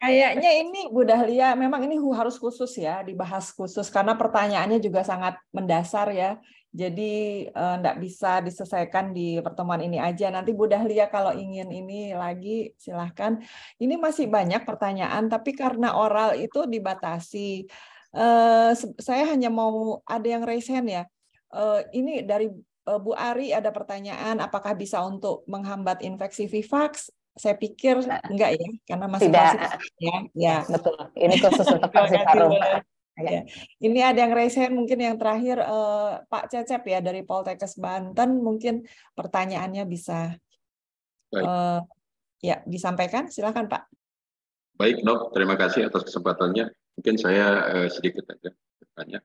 S2: Kayaknya ini Bu Dahlia, memang ini harus khusus ya, dibahas khusus karena pertanyaannya juga sangat mendasar ya. Jadi tidak eh, bisa diselesaikan di pertemuan ini aja. Nanti Bu Dahlia kalau ingin ini lagi silahkan. Ini masih banyak pertanyaan, tapi karena oral itu dibatasi. Eh, saya hanya mau ada yang raise hand ya. Uh, ini dari uh, Bu Ari ada pertanyaan, apakah bisa untuk menghambat infeksi Vivax? Saya pikir nah, enggak ya, karena masih tidak. masih
S1: ya. ya. Betul. Ini khusus untuk vaksin paru.
S2: Ya. ya. Ini ada yang raise hand mungkin yang terakhir uh, Pak Cecep ya dari Poltekes Banten mungkin pertanyaannya bisa Uh, ya disampaikan silakan Pak.
S6: Baik Dok, terima kasih atas kesempatannya. Mungkin saya uh, sedikit aja bertanya,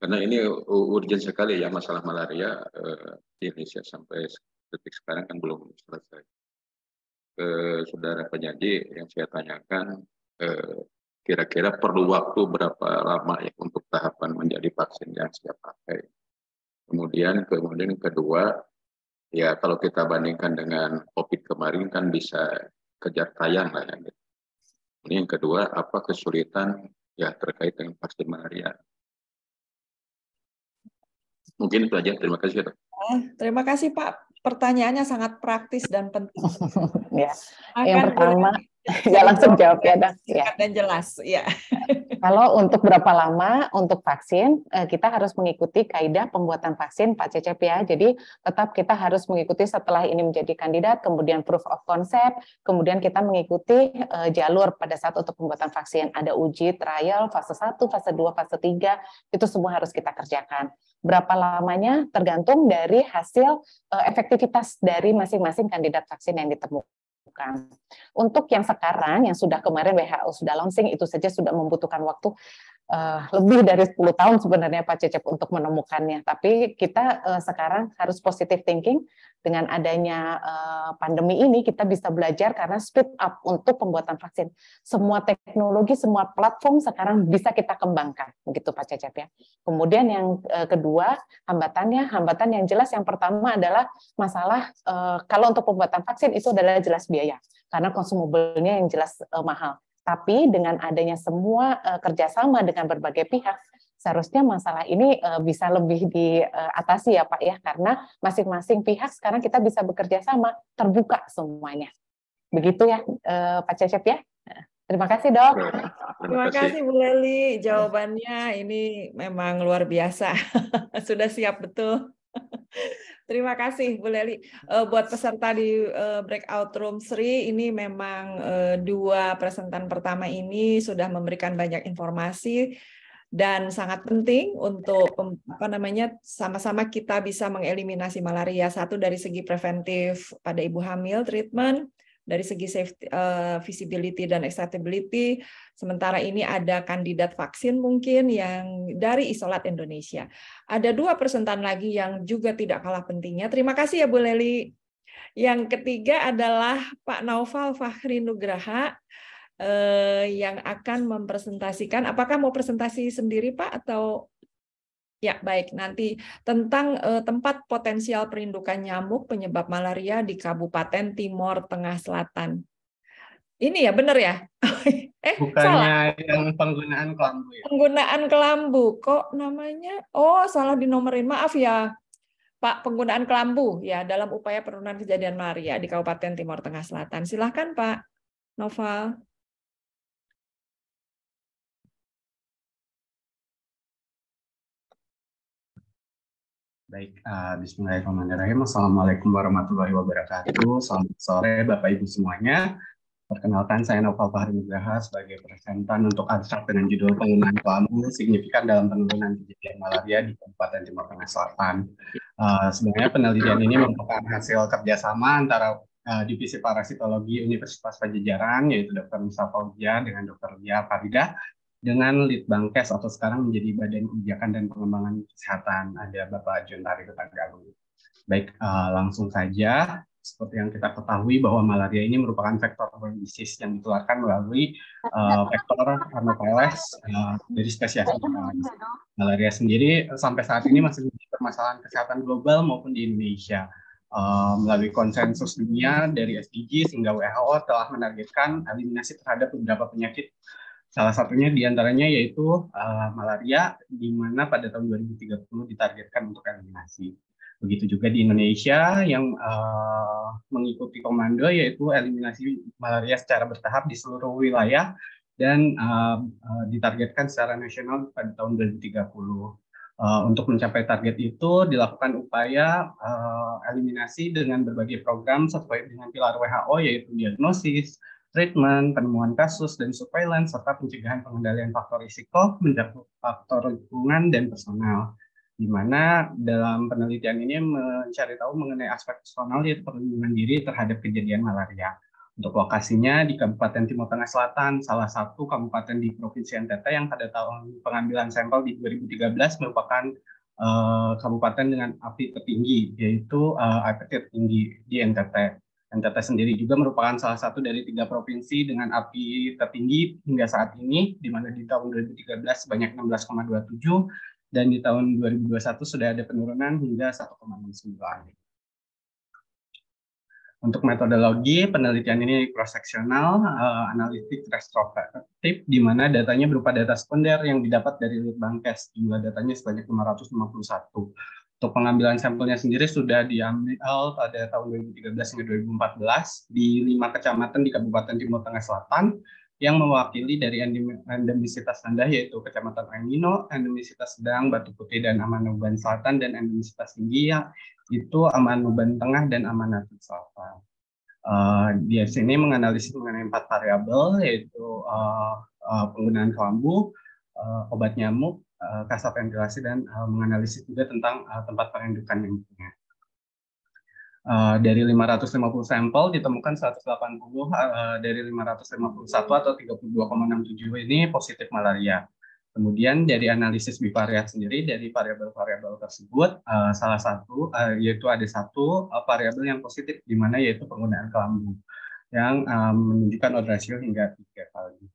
S6: karena ini urgent sekali ya masalah malaria uh, di Indonesia sampai detik sekarang kan belum selesai. Ke eh, saudara penyaji yang saya tanyakan, kira-kira eh, perlu waktu berapa lama ya untuk tahapan menjadi vaksin yang siap pakai. Kemudian, kemudian kedua, ya kalau kita bandingkan dengan COVID kemarin kan bisa kejar tayang lah ya. Ini yang kedua, apa kesulitan ya terkait dengan vaksin malaria. Mungkin itu aja. Terima kasih. Ya,
S2: eh, terima kasih Pak. Pertanyaannya sangat praktis dan penting. ya. yang pertama, Ya, langsung jawab ya, Dan. Ya. Iya. Dan jelas, ya.
S5: Kalau untuk berapa lama untuk vaksin, eh, kita harus mengikuti kaedah pembuatan vaksin Pak Cecep ya. Jadi tetap kita harus mengikuti setelah ini menjadi kandidat, kemudian proof of concept, kemudian kita mengikuti eh, jalur pada saat untuk pembuatan vaksin. Ada uji, trial, fase 1, fase 2, fase 3, itu semua harus kita kerjakan. Berapa lamanya tergantung dari hasil eh, efektivitas dari masing-masing kandidat vaksin yang ditemukan dilakukan. Untuk yang sekarang yang sudah kemarin WHO sudah launching itu saja sudah membutuhkan waktu uh, lebih dari 10 tahun sebenarnya Pak Cecep untuk menemukannya. Tapi kita uh, sekarang harus positive thinking dengan adanya uh, pandemi ini kita bisa belajar karena speed up untuk pembuatan vaksin. Semua teknologi, semua platform sekarang bisa kita kembangkan, begitu Pak Cecep ya. Kemudian yang uh, kedua hambatannya, hambatan yang jelas yang pertama adalah masalah uh, kalau untuk pembuatan vaksin itu adalah jelas biaya karena konsumabelnya yang jelas uh, mahal. Tapi dengan adanya semua eh, kerjasama dengan berbagai pihak, seharusnya masalah ini eh, bisa lebih diatasi ya Pak ya, karena masing-masing pihak sekarang kita bisa bekerja sama, terbuka semuanya. Begitu ya eh, Pak Cecep ya. Terima kasih dok. Terima kasih Bu Leli,
S2: jawabannya ini memang luar biasa. Sudah siap betul. Terima kasih Bu Leli. Eh, buat peserta di eh, breakout room Sri ini memang eh, dua presentan pertama ini sudah memberikan banyak informasi dan sangat penting untuk apa namanya sama-sama kita bisa mengeliminasi malaria satu dari segi preventif pada ibu hamil treatment dari segi safety, uh, visibility dan acceptability. Sementara ini ada kandidat vaksin mungkin yang dari Isolat Indonesia. Ada dua persentan lagi yang juga tidak kalah pentingnya. Terima kasih ya Bu Leli. Yang ketiga adalah Pak Naufal Fahri Nugraha eh, yang akan mempresentasikan. Apakah mau presentasi sendiri Pak atau Ya, baik. Nanti tentang eh, tempat potensial perindukan nyamuk penyebab malaria di Kabupaten Timor Tengah Selatan. Ini ya, benar ya?
S7: eh, Bukannya salah. yang penggunaan kelambu
S2: ya? Penggunaan kelambu. Kok namanya? Oh, salah dinomerin. Maaf ya, Pak. Penggunaan kelambu ya dalam upaya penurunan kejadian malaria di Kabupaten Timor Tengah Selatan. Silahkan, Pak Noval.
S1: Baik, uh,
S7: Bismillahirrahmanirrahim. Assalamualaikum warahmatullahi wabarakatuh. Selamat sore Bapak Ibu semuanya. Perkenalkan, saya Noval Fahri Nugraha sebagai presentan untuk abstrak dengan judul penggunaan kelamin signifikan dalam penurunan kejadian malaria di Kabupaten Timur Tengah Selatan. Uh, sebenarnya penelitian ini merupakan hasil kerjasama antara uh, Divisi Parasitologi Universitas Pajajaran, yaitu Dr. Musa Fauziah dengan Dr. Lia Farida, dengan lead Litbangkes atau sekarang menjadi Badan Kebijakan dan Pengembangan Kesehatan ada Bapak John Tari Tetanggalu. Baik, uh, langsung saja seperti yang kita ketahui bahwa malaria ini merupakan vektor disease yang ditularkan melalui uh, vektor Anopheles uh, eh, dari spesies malaria. Malaria sendiri sampai saat ini masih menjadi permasalahan kesehatan global maupun di Indonesia. Uh, melalui konsensus dunia dari SDG sehingga WHO telah menargetkan eliminasi terhadap beberapa penyakit Salah satunya diantaranya yaitu uh, malaria, di mana pada tahun 2030 ditargetkan untuk eliminasi. Begitu juga di Indonesia yang uh, mengikuti komando yaitu eliminasi malaria secara bertahap di seluruh wilayah dan uh, uh, ditargetkan secara nasional pada tahun 2030. Uh, untuk mencapai target itu dilakukan upaya uh, eliminasi dengan berbagai program sesuai dengan pilar WHO yaitu diagnosis, treatment, penemuan kasus dan surveillance, serta pencegahan pengendalian faktor risiko, mencakup faktor lingkungan dan personal. Di mana dalam penelitian ini mencari tahu mengenai aspek personal yaitu perlindungan diri terhadap kejadian malaria. Untuk lokasinya di Kabupaten Timur Tengah Selatan, salah satu kabupaten di Provinsi NTT yang pada tahun pengambilan sampel di 2013 merupakan uh, kabupaten dengan api tertinggi, yaitu uh, api tertinggi di NTT. NTT sendiri juga merupakan salah satu dari tiga provinsi dengan API tertinggi hingga saat ini, di mana di tahun 2013 sebanyak 16,27 dan di tahun 2021 sudah ada penurunan hingga 1,69. Untuk metodologi, penelitian ini cross-sectional, uh, analitik, retrospektif, di mana datanya berupa data sekunder yang didapat dari litbangkes, jumlah datanya sebanyak 551 untuk pengambilan sampelnya sendiri sudah diambil eh, pada tahun 2013 hingga 2014 di lima kecamatan di Kabupaten Timur Tengah Selatan yang mewakili dari endemisitas rendah yaitu Kecamatan Angino, endemisitas sedang Batu Putih dan Amanuban Selatan dan endemisitas tinggi yang itu Amanuban Tengah dan Amanatun Selatan. Uh, di sini menganalisis mengenai empat variabel yaitu uh, uh, penggunaan kelambu, uh, obat nyamuk, Eh, kasap ventilasi dan uh, menganalisis juga tentang uh, tempat perindukan yang punya. Uh, dari 550 sampel ditemukan 180 uh, dari 551 atau 32,67 ini positif malaria. Kemudian dari analisis bivariat sendiri dari variabel-variabel tersebut uh, salah satu uh, yaitu ada satu uh, variabel yang positif di mana yaitu penggunaan kelambu yang uh, menunjukkan odrasio hingga tiga kali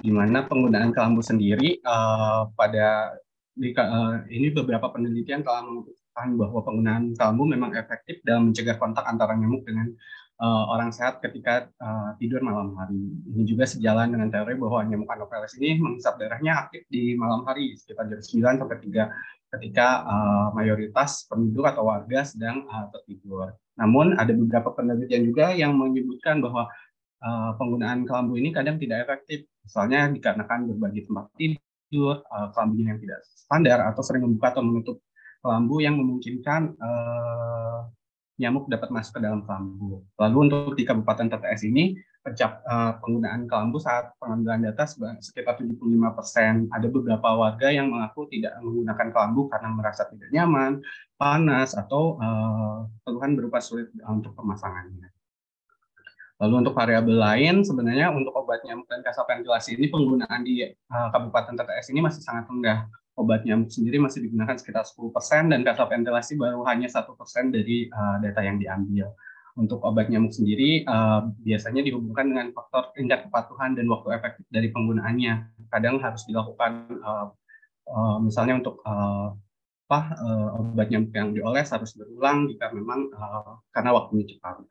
S7: di mana penggunaan kelambu sendiri uh, pada di, uh, ini beberapa penelitian telah menunjukkan bahwa penggunaan kelambu memang efektif dalam mencegah kontak antara nyamuk dengan uh, orang sehat ketika uh, tidur malam hari. Ini juga sejalan dengan teori bahwa nyamuk anopheles ini menghisap darahnya aktif di malam hari sekitar jam 9 sampai 3 ketika uh, mayoritas penduduk atau warga sedang uh, tertidur. Namun ada beberapa penelitian juga yang menyebutkan bahwa uh, penggunaan kelambu ini kadang tidak efektif Misalnya dikarenakan berbagai tempat tidur, uh, yang tidak standar, atau sering membuka atau menutup kelambu yang memungkinkan uh, nyamuk dapat masuk ke dalam kelambu. Lalu untuk di Kabupaten TTS ini, pencap, uh, eh, penggunaan kelambu saat pengambilan data sekitar 75 persen. Ada beberapa warga yang mengaku tidak menggunakan kelambu karena merasa tidak nyaman, panas, atau uh, keluhan berupa sulit untuk pemasangannya. Lalu untuk variabel lain, sebenarnya untuk obat nyamuk dan kasap ini penggunaan di uh, Kabupaten TTS ini masih sangat rendah. Obat nyamuk sendiri masih digunakan sekitar 10% dan kasap yang baru hanya satu persen dari uh, data yang diambil. Untuk obat nyamuk sendiri uh, biasanya dihubungkan dengan faktor tingkat kepatuhan dan waktu efektif dari penggunaannya. Kadang harus dilakukan uh, uh, misalnya untuk uh, apa uh, obat nyamuk yang dioles harus berulang jika memang uh, karena waktunya cepat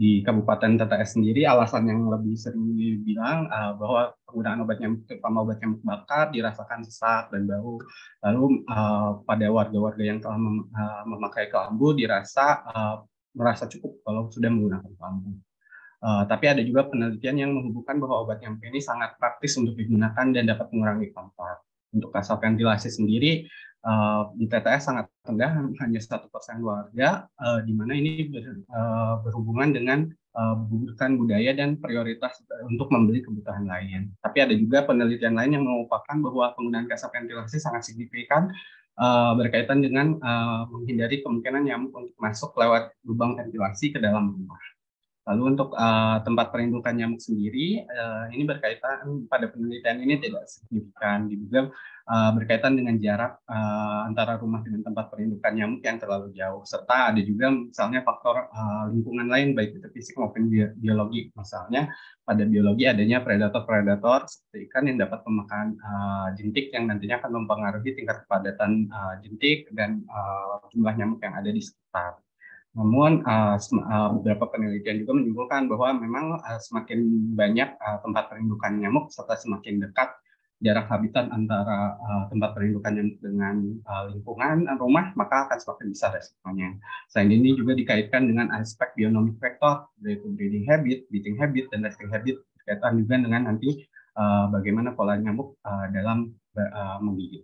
S7: di Kabupaten TTS sendiri alasan yang lebih sering dibilang uh, bahwa penggunaan obat nyamuk terutama obat nyamuk bakar dirasakan sesak dan bau lalu uh, pada warga-warga yang telah mem, uh, memakai kelambu dirasa uh, merasa cukup kalau sudah menggunakan kelambu. Uh, tapi ada juga penelitian yang menghubungkan bahwa obat nyamuk ini sangat praktis untuk digunakan dan dapat mengurangi kontak. Untuk asap ventilasi sendiri, Eh, di TTS sangat rendah, hanya satu persen warga, uh, eh, di mana ini ber, uh, berhubungan dengan bukan budaya dan prioritas untuk membeli kebutuhan lain. Tapi ada juga penelitian lain yang mengupakan bahwa penggunaan gas ventilasi sangat signifikan uh, berkaitan dengan uh, menghindari kemungkinan nyamuk untuk masuk lewat lubang ventilasi ke dalam rumah. Lalu untuk uh, tempat perindukan nyamuk sendiri, uh, ini berkaitan pada penelitian ini tidak signifikan, diduga uh, eh, berkaitan dengan jarak uh, antara rumah dengan tempat perindukan nyamuk yang terlalu jauh, serta ada juga misalnya faktor uh, lingkungan lain baik itu fisik maupun biologi, misalnya pada biologi adanya predator-predator seperti ikan yang dapat memakan uh, jentik yang nantinya akan mempengaruhi tingkat kepadatan uh, jentik dan uh, jumlah nyamuk yang ada di sekitar. Namun eh, eh, beberapa penelitian juga menyimpulkan bahwa memang eh, semakin banyak tempat perindukan nyamuk serta semakin dekat jarak habitat antara tempat perindukan nyamuk dengan lingkungan rumah, maka akan semakin besar resikonya. Selain ini juga dikaitkan dengan aspek bionomic vektor, yaitu breeding habit, beating habit, dan nesting habit, berkaitan juga dengan nanti bagaimana pola nyamuk dalam uh, menggigit.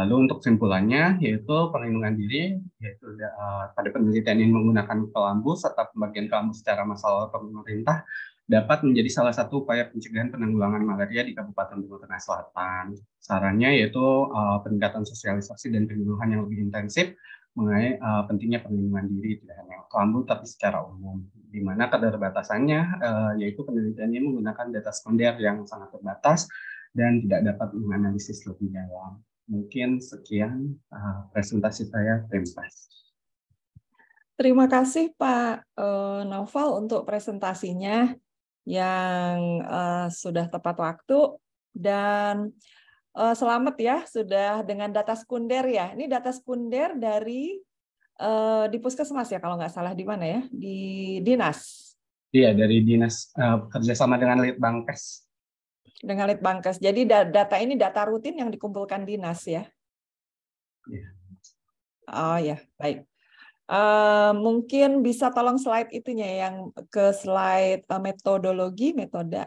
S7: Lalu untuk kesimpulannya yaitu perlindungan diri yaitu uh, pada penelitian yang menggunakan kelambu serta pembagian kelambu secara oleh pemerintah dapat menjadi salah satu upaya pencegahan penanggulangan malaria di Kabupaten Timur Tengah Selatan. Sarannya yaitu uh, peningkatan sosialisasi dan penyuluhan yang lebih intensif mengenai uh, pentingnya perlindungan diri tidak hanya kelambu tapi secara umum di mana keterbatasannya uh, yaitu penelitian penelitiannya menggunakan data sekunder yang sangat terbatas dan tidak dapat menganalisis lebih dalam mungkin sekian uh, presentasi saya. Terima kasih.
S2: Terima kasih Pak uh, Naufal untuk presentasinya yang uh, sudah tepat waktu dan uh, selamat ya sudah dengan data sekunder ya. Ini data sekunder dari uh, di puskesmas ya kalau nggak salah di mana ya di dinas.
S7: Iya dari dinas uh, kerjasama dengan Litbangkes
S2: dengan Litbangkes. Jadi data ini data rutin yang dikumpulkan dinas ya. Iya. Oh ya, baik. Uh, mungkin bisa tolong slide itunya yang ke slide uh, metodologi metode.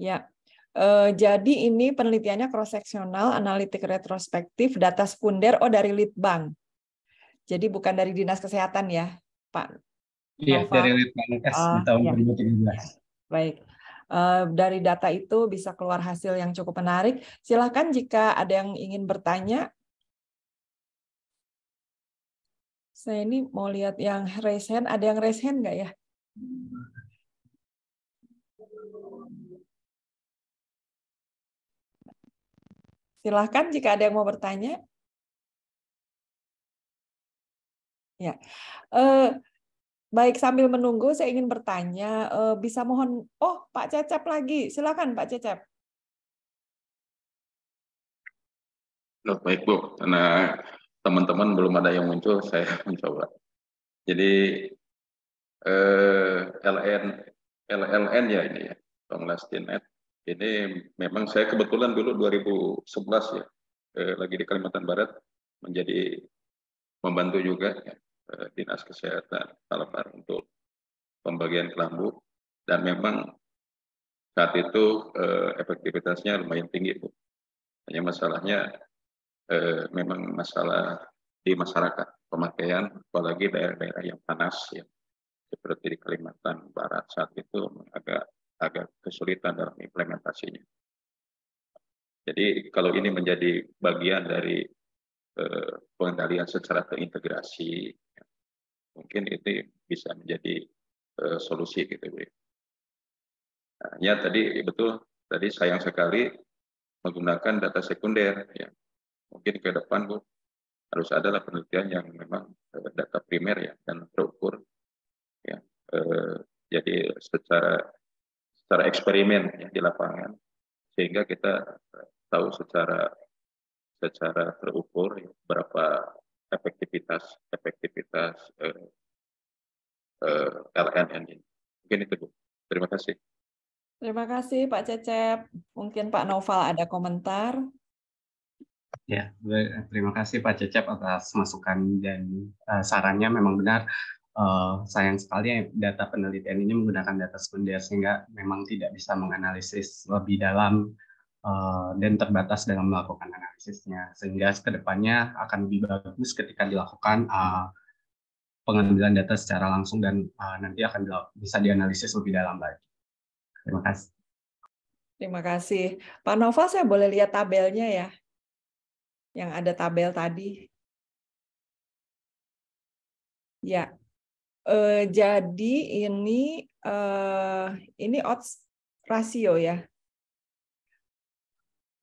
S2: Ya. Uh, jadi ini penelitiannya cross sectional, analitik retrospektif, data sekunder oh dari Litbang. Jadi bukan dari Dinas Kesehatan ya, Pak. Iya, dari Litbangkes uh, di ah, tahun
S1: ya. 2013.
S2: Baik. Eh, dari data itu bisa keluar hasil yang cukup menarik. Silahkan jika ada yang ingin bertanya. Saya ini mau lihat yang raise hand. Ada yang raise hand nggak ya? Silahkan jika ada yang mau bertanya. Ya, uh, Baik, sambil menunggu saya ingin bertanya, eh, bisa mohon, oh Pak Cecep lagi, silakan Pak Cecep.
S1: Loh, baik Bu, karena teman-teman belum ada yang muncul, saya
S6: mencoba. Jadi eh, LN, LLN ya ini ya, Net. Ini memang saya kebetulan dulu 2011 ya, eh, lagi di Kalimantan Barat menjadi membantu juga ya, Eh, dinas kesehatan Kalbar untuk pembagian kelambu dan memang saat itu eh, efektivitasnya lumayan tinggi bu. Hanya masalahnya eh, memang masalah di masyarakat pemakaian apalagi daerah-daerah yang panas ya seperti di Kalimantan Barat saat itu agak agak kesulitan dalam implementasinya. Jadi kalau ini menjadi bagian dari eh, pengendalian secara terintegrasi Mungkin itu bisa menjadi uh, solusi gitu Bu. Nah, ya tadi betul tadi sayang sekali menggunakan data sekunder ya. Mungkin ke depan Bu harus ada penelitian yang memang uh, data primer ya dan terukur ya. Uh, jadi secara secara eksperimen ya, di lapangan sehingga kita tahu secara
S1: secara terukur ya, berapa efektivitas efektivitas eh, eh, LNN ini. Mungkin itu Bu. Terima kasih.
S2: Terima kasih Pak Cecep. Mungkin Pak Noval ada komentar.
S7: Ya, terima kasih Pak Cecep atas masukan dan uh, sarannya memang benar. Uh, sayang sekali data penelitian ini menggunakan data sekunder sehingga memang tidak bisa menganalisis lebih dalam Eh, dan terbatas dalam melakukan analisisnya sehingga kedepannya akan lebih bagus ketika dilakukan eh, pengambilan data secara langsung dan eh, nanti akan bisa dianalisis lebih dalam lagi. Terima kasih.
S2: Terima kasih. Pak Nova, saya boleh lihat tabelnya ya? Yang ada tabel tadi. Ya. Uh, jadi ini uh, ini odds rasio ya.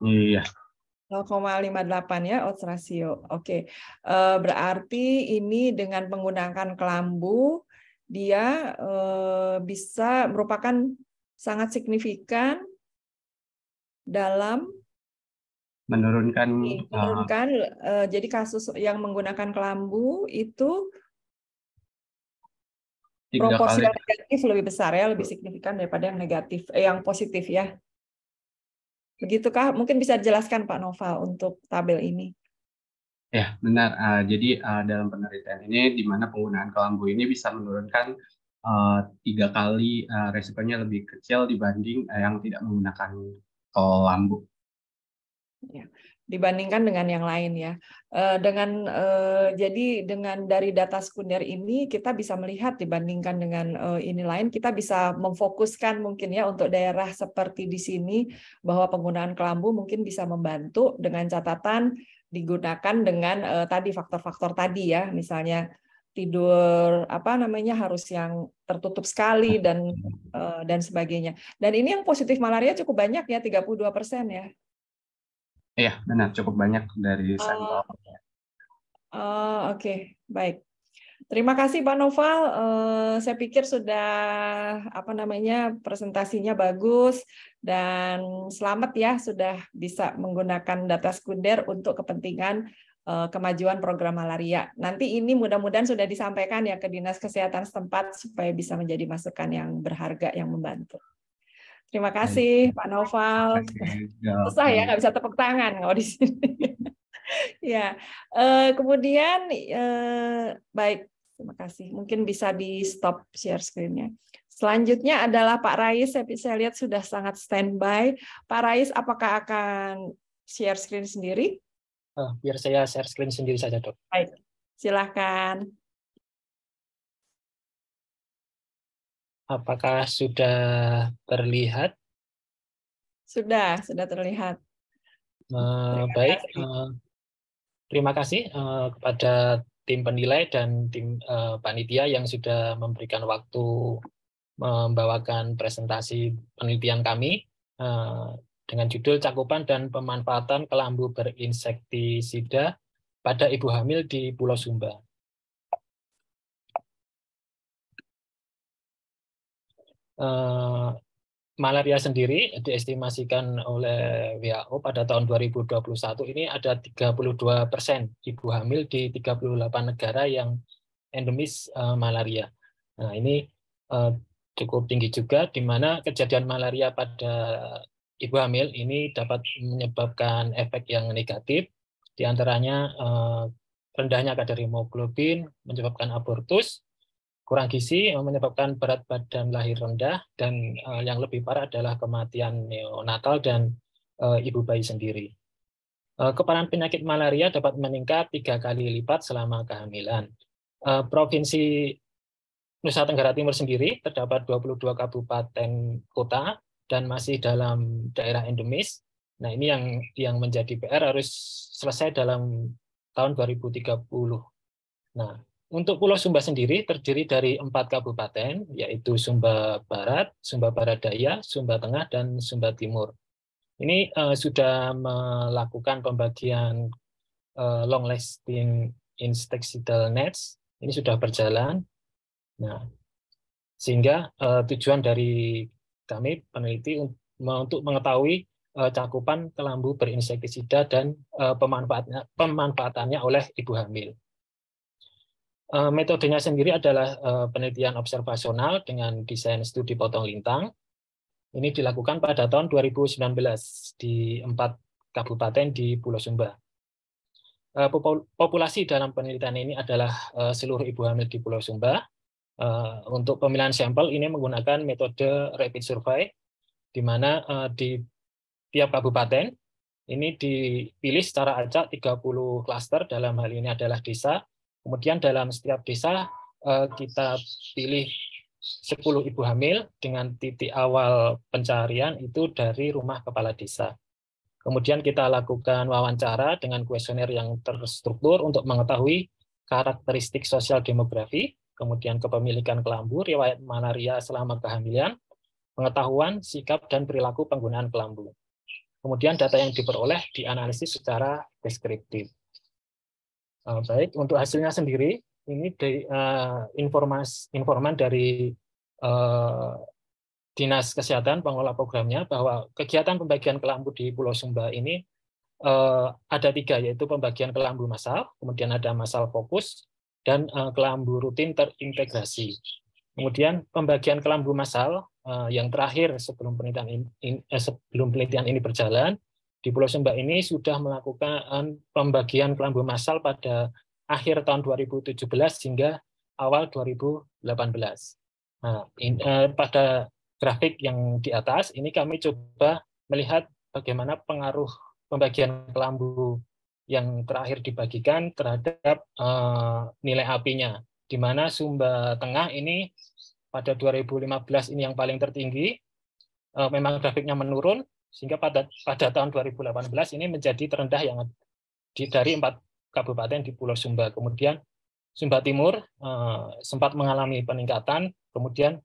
S2: Iya. 0,58 ya odds ratio. Oke. Okay. Eh, berarti ini dengan menggunakan kelambu dia eh, bisa merupakan sangat signifikan dalam
S1: menurunkan iya, eh, menurunkan
S2: uh, jadi kasus yang menggunakan kelambu itu proporsi negatif lebih besar ya lebih signifikan daripada yang negatif eh, yang positif ya Begitukah? Mungkin bisa dijelaskan Pak Nova untuk tabel ini.
S7: Ya, benar. Uh, jadi uh, dalam penelitian ini, di mana penggunaan kelambu ini bisa menurunkan uh, tiga kali uh, resikonya lebih kecil dibanding uh, yang tidak menggunakan kelambu.
S2: Ya dibandingkan dengan yang lain ya. Eh, dengan eh, jadi dengan dari data sekunder ini kita bisa melihat dibandingkan dengan eh, ini lain kita bisa memfokuskan mungkin ya untuk daerah seperti di sini bahwa penggunaan kelambu mungkin bisa membantu dengan catatan digunakan dengan tadi faktor-faktor tadi ya misalnya tidur apa namanya harus yang tertutup sekali dan dan sebagainya. Dan ini yang positif malaria cukup banyak ya 32% ya.
S7: Iya, benar. Cukup banyak dari oh. sampel. Uh,
S2: Oke, okay. baik. Terima kasih Pak Noval. Uh, saya pikir sudah apa namanya presentasinya bagus dan selamat ya sudah bisa menggunakan data sekunder untuk kepentingan eh, kemajuan program malaria. Nanti ini mudah-mudahan sudah disampaikan ya ke dinas kesehatan setempat supaya bisa menjadi masukan yang berharga yang membantu. Terima kasih Pak Noval.
S1: Ya, Susah ya
S2: nggak bisa tepuk tangan kalau di sini. ya, uh, kemudian uh, baik terima kasih. Mungkin bisa di stop share screennya. Selanjutnya adalah Pak Rais. Saya, saya lihat sudah sangat standby. Pak Rais, apakah akan share screen sendiri?
S8: Uh, biar saya share screen sendiri saja, dok.
S2: Baik, silahkan.
S1: Apakah sudah
S8: terlihat?
S2: Sudah, sudah terlihat.
S8: Uh, baik, Uh, terima kasih uh, kepada tim penilai dan tim uh, panitia yang sudah memberikan waktu membawakan presentasi penelitian kami uh, dengan judul cakupan dan pemanfaatan kelambu berinsektisida pada ibu hamil di Pulau Sumba. Eh, malaria sendiri diestimasikan oleh WHO pada tahun 2021 ini ada 32 persen ibu hamil di 38 negara yang endemis eh, malaria. Nah ini eh, cukup tinggi juga di mana kejadian malaria pada ibu hamil ini dapat menyebabkan efek yang negatif diantaranya rendahnya kadar hemoglobin menyebabkan abortus Kurang gizi menyebabkan berat badan lahir rendah dan uh, yang lebih parah adalah kematian neonatal dan uh, ibu bayi sendiri. Uh, keparan penyakit malaria dapat meningkat tiga kali lipat selama kehamilan. Uh, Provinsi Nusa Tenggara Timur sendiri terdapat 22 kabupaten kota dan masih dalam daerah endemis. Nah ini yang yang menjadi PR harus selesai dalam tahun 2030. Nah untuk Pulau Sumba sendiri terdiri dari empat kabupaten, yaitu Sumba Barat, Sumba Barat Daya, Sumba Tengah, dan Sumba Timur. Ini uh, sudah melakukan pembagian uh, long lasting insecticidal nets. Ini sudah berjalan. Nah, sehingga uh, tujuan dari kami peneliti untuk mengetahui uh, cakupan kelambu berinsektisida dan uh, pemanfaatnya, pemanfaatannya oleh ibu hamil. Eh, metodenya sendiri adalah eh, penelitian observasional dengan desain studi potong lintang. Ini dilakukan pada tahun 2019 di empat kabupaten di Pulau Sumba. Eh, populasi dalam penelitian ini adalah seluruh ibu hamil di Pulau Sumba. Untuk pemilihan sampel ini menggunakan metode rapid survey, di mana di tiap kabupaten ini dipilih secara acak 30 klaster, dalam hal ini adalah desa, Kemudian dalam setiap desa eh, kita pilih 10 ibu hamil dengan titik awal pencarian itu dari rumah kepala desa. Kemudian kita lakukan wawancara dengan kuesioner yang terstruktur untuk mengetahui karakteristik sosial demografi, kemudian kepemilikan kelambu, riwayat malaria selama kehamilan, pengetahuan, sikap, dan perilaku penggunaan kelambu. Kemudian data yang diperoleh dianalisis secara deskriptif. Uh, baik, untuk hasilnya sendiri, ini dari uh, informas, informan dari uh, Dinas Kesehatan pengelola programnya bahwa kegiatan pembagian kelambu di Pulau Sumba ini uh, ada tiga, yaitu pembagian kelambu massal, kemudian ada massal fokus, dan uh, kelambu rutin terintegrasi. Kemudian pembagian kelambu massal uh, yang terakhir sebelum penelitian ini, in, eh, sebelum penelitian ini berjalan di Pulau Sumba ini sudah melakukan pembagian kelambu massal pada akhir tahun 2017 hingga awal 2018. Nah, in, eh, pada grafik yang di atas ini kami coba melihat bagaimana pengaruh pembagian kelambu yang terakhir dibagikan terhadap uh, nilai apinya di mana Sumba Tengah ini pada 2015 ini yang paling tertinggi eh, memang grafiknya menurun sehingga pada pada tahun 2018 ini menjadi terendah yang di, dari empat kabupaten di Pulau Sumba. Kemudian Sumba Timur uh, sempat mengalami peningkatan, kemudian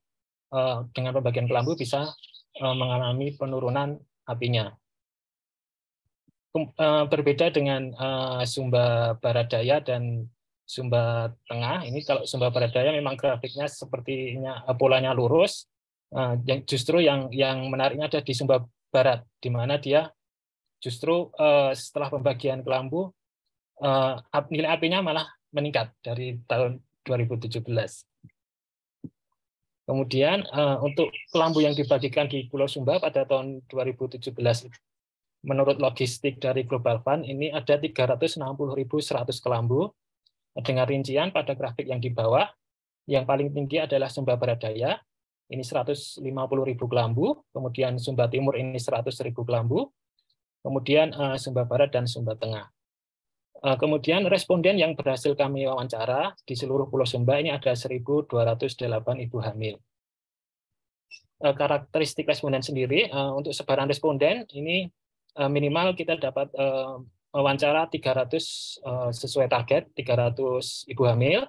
S8: uh, dengan pembagian kelambu bisa uh, mengalami penurunan apinya. Berbeda dengan Sumba Barat Daya dan Sumba Tengah, ini kalau Sumba Barat Daya memang grafiknya sepertinya polanya lurus, yang justru yang yang menariknya ada di Sumba Barat, di mana dia justru uh, setelah pembagian kelambu uh, eh, nilai AP-nya malah meningkat dari tahun 2017. Kemudian uh, untuk kelambu yang dibagikan di Pulau Sumba pada tahun 2017 menurut logistik dari Global Fund ini ada 360.100 kelambu dengan rincian pada grafik yang di bawah yang paling tinggi adalah Sumba Barat Daya ini 150 ribu kelambu, kemudian Sumba Timur ini 100 ribu kelambu, kemudian uh, Sumba Barat dan Sumba Tengah. Uh, kemudian responden yang berhasil kami wawancara di seluruh Pulau Sumba ini ada 1.208 ibu hamil. Uh, karakteristik responden sendiri, uh, untuk sebaran responden ini uh, minimal kita dapat uh, wawancara 300 uh, sesuai target, 300 ibu hamil,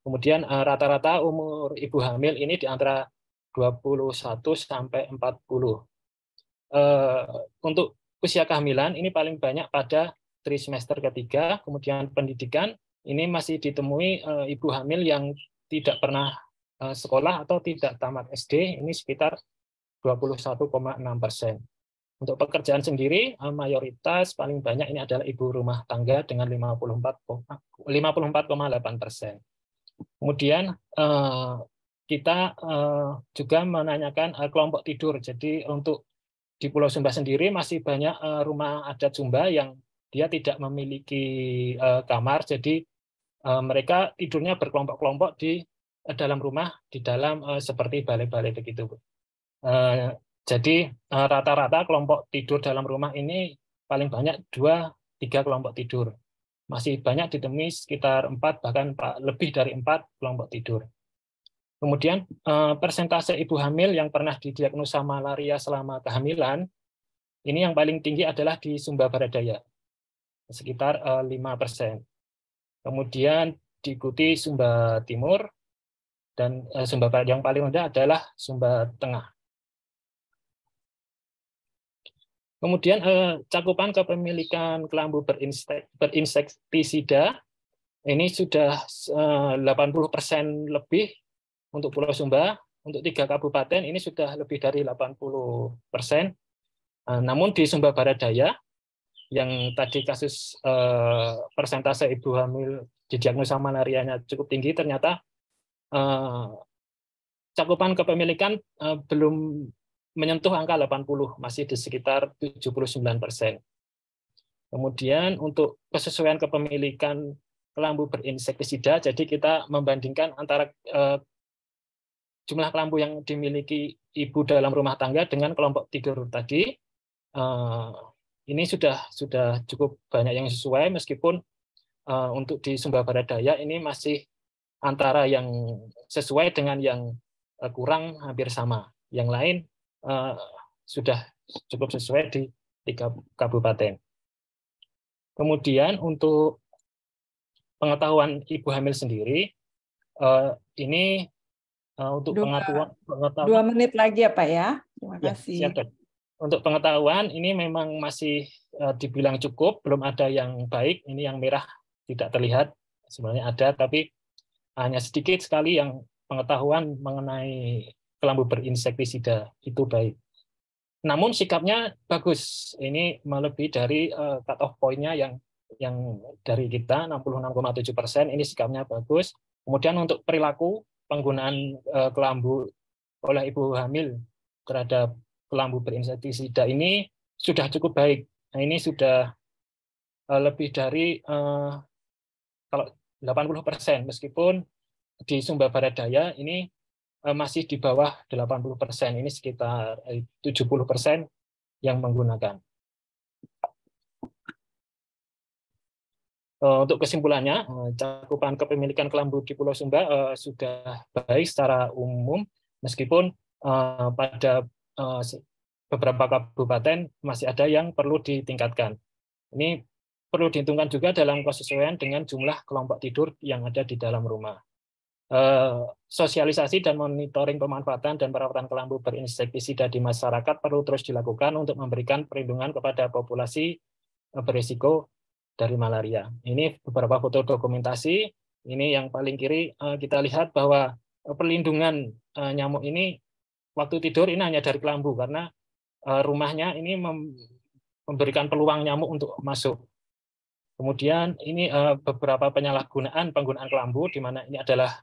S8: Kemudian eh, rata-rata umur ibu hamil ini di antara 21 sampai 40. Eh, untuk usia kehamilan ini paling banyak pada trimester ketiga, kemudian pendidikan ini masih ditemui eh, ibu hamil yang tidak pernah sekolah atau tidak tamat SD ini sekitar 21,6 persen. Untuk pekerjaan sendiri, mayoritas paling banyak ini adalah ibu rumah tangga dengan 54,8 persen. Kemudian eh, kita eh, juga menanyakan eh, kelompok tidur. Jadi untuk di Pulau Sumba sendiri masih banyak rumah adat Sumba yang dia tidak memiliki kamar, jadi mereka tidurnya berkelompok-kelompok di dalam rumah, di dalam seperti balai-balai begitu. Jadi rata-rata kelompok tidur dalam rumah ini paling banyak dua tiga kelompok tidur masih banyak ditemui sekitar 4 bahkan lebih dari 4 kelompok tidur. Kemudian eh, persentase ibu hamil yang pernah didiagnosa malaria selama kehamilan ini yang paling tinggi adalah di Sumba Barat Daya sekitar 5 eh, persen. Kemudian diikuti Sumba Timur dan eh, Sumba Barat yang paling rendah adalah Sumba Tengah Kemudian eh, cakupan kepemilikan kelambu berinsektisida ini sudah eh, 80% lebih untuk Pulau Sumba, untuk tiga kabupaten ini sudah lebih dari 80%. Eh, namun di Sumba Barat Daya yang tadi kasus eh, persentase ibu hamil didiagnosa malarianya cukup tinggi ternyata eh, cakupan kepemilikan eh, belum menyentuh angka 80, masih di sekitar 79 persen. Kemudian untuk kesesuaian kepemilikan kelambu berinsektisida, jadi kita membandingkan antara eh, jumlah kelambu yang dimiliki ibu dalam rumah tangga dengan kelompok tidur tadi. Eh, ini sudah sudah cukup banyak yang sesuai, meskipun eh, untuk di Sumba Barat Daya ini masih antara yang sesuai dengan yang kurang hampir sama. Yang lain Eh, sudah cukup sesuai di tiga kabupaten. Kemudian untuk pengetahuan ibu hamil sendiri, eh, ini eh, untuk dua, pengetahuan, pengetahuan dua
S2: menit lagi ya Pak ya. Terima ya, kasih.
S8: Untuk pengetahuan ini memang masih dibilang cukup, belum ada yang baik. Ini yang merah tidak terlihat, sebenarnya ada, tapi hanya sedikit sekali yang pengetahuan mengenai kelambu berinsektisida itu baik. Namun sikapnya bagus. Ini melebihi dari uh, eh, cut off point-nya yang yang dari kita 66,7 persen ini sikapnya bagus. Kemudian untuk perilaku penggunaan eh, kelambu oleh ibu hamil terhadap kelambu berinsektisida ini sudah cukup baik. Nah, ini sudah eh, lebih dari uh, kalau 80 persen meskipun di Sumba Barat Daya ini Eh, masih di bawah 80%, ini sekitar 70% eh, yang menggunakan. Eh, untuk kesimpulannya, cakupan kepemilikan kelambu di Pulau Sumba sudah baik secara umum, meskipun pada beberapa kabupaten masih ada yang perlu ditingkatkan. Ini perlu dihitungkan juga dalam kesesuaian dengan jumlah kelompok tidur yang ada di dalam rumah. Eh, sosialisasi dan monitoring pemanfaatan dan perawatan kelambu berinsektisida di masyarakat perlu terus dilakukan untuk memberikan perlindungan kepada populasi eh, berisiko dari malaria. Ini beberapa foto dokumentasi. Ini yang paling kiri eh, kita lihat bahwa perlindungan nyamuk ini waktu tidur ini hanya dari kelambu karena rumahnya ini memberikan peluang nyamuk untuk masuk Kemudian ini beberapa penyalahgunaan penggunaan kelambu, di mana ini adalah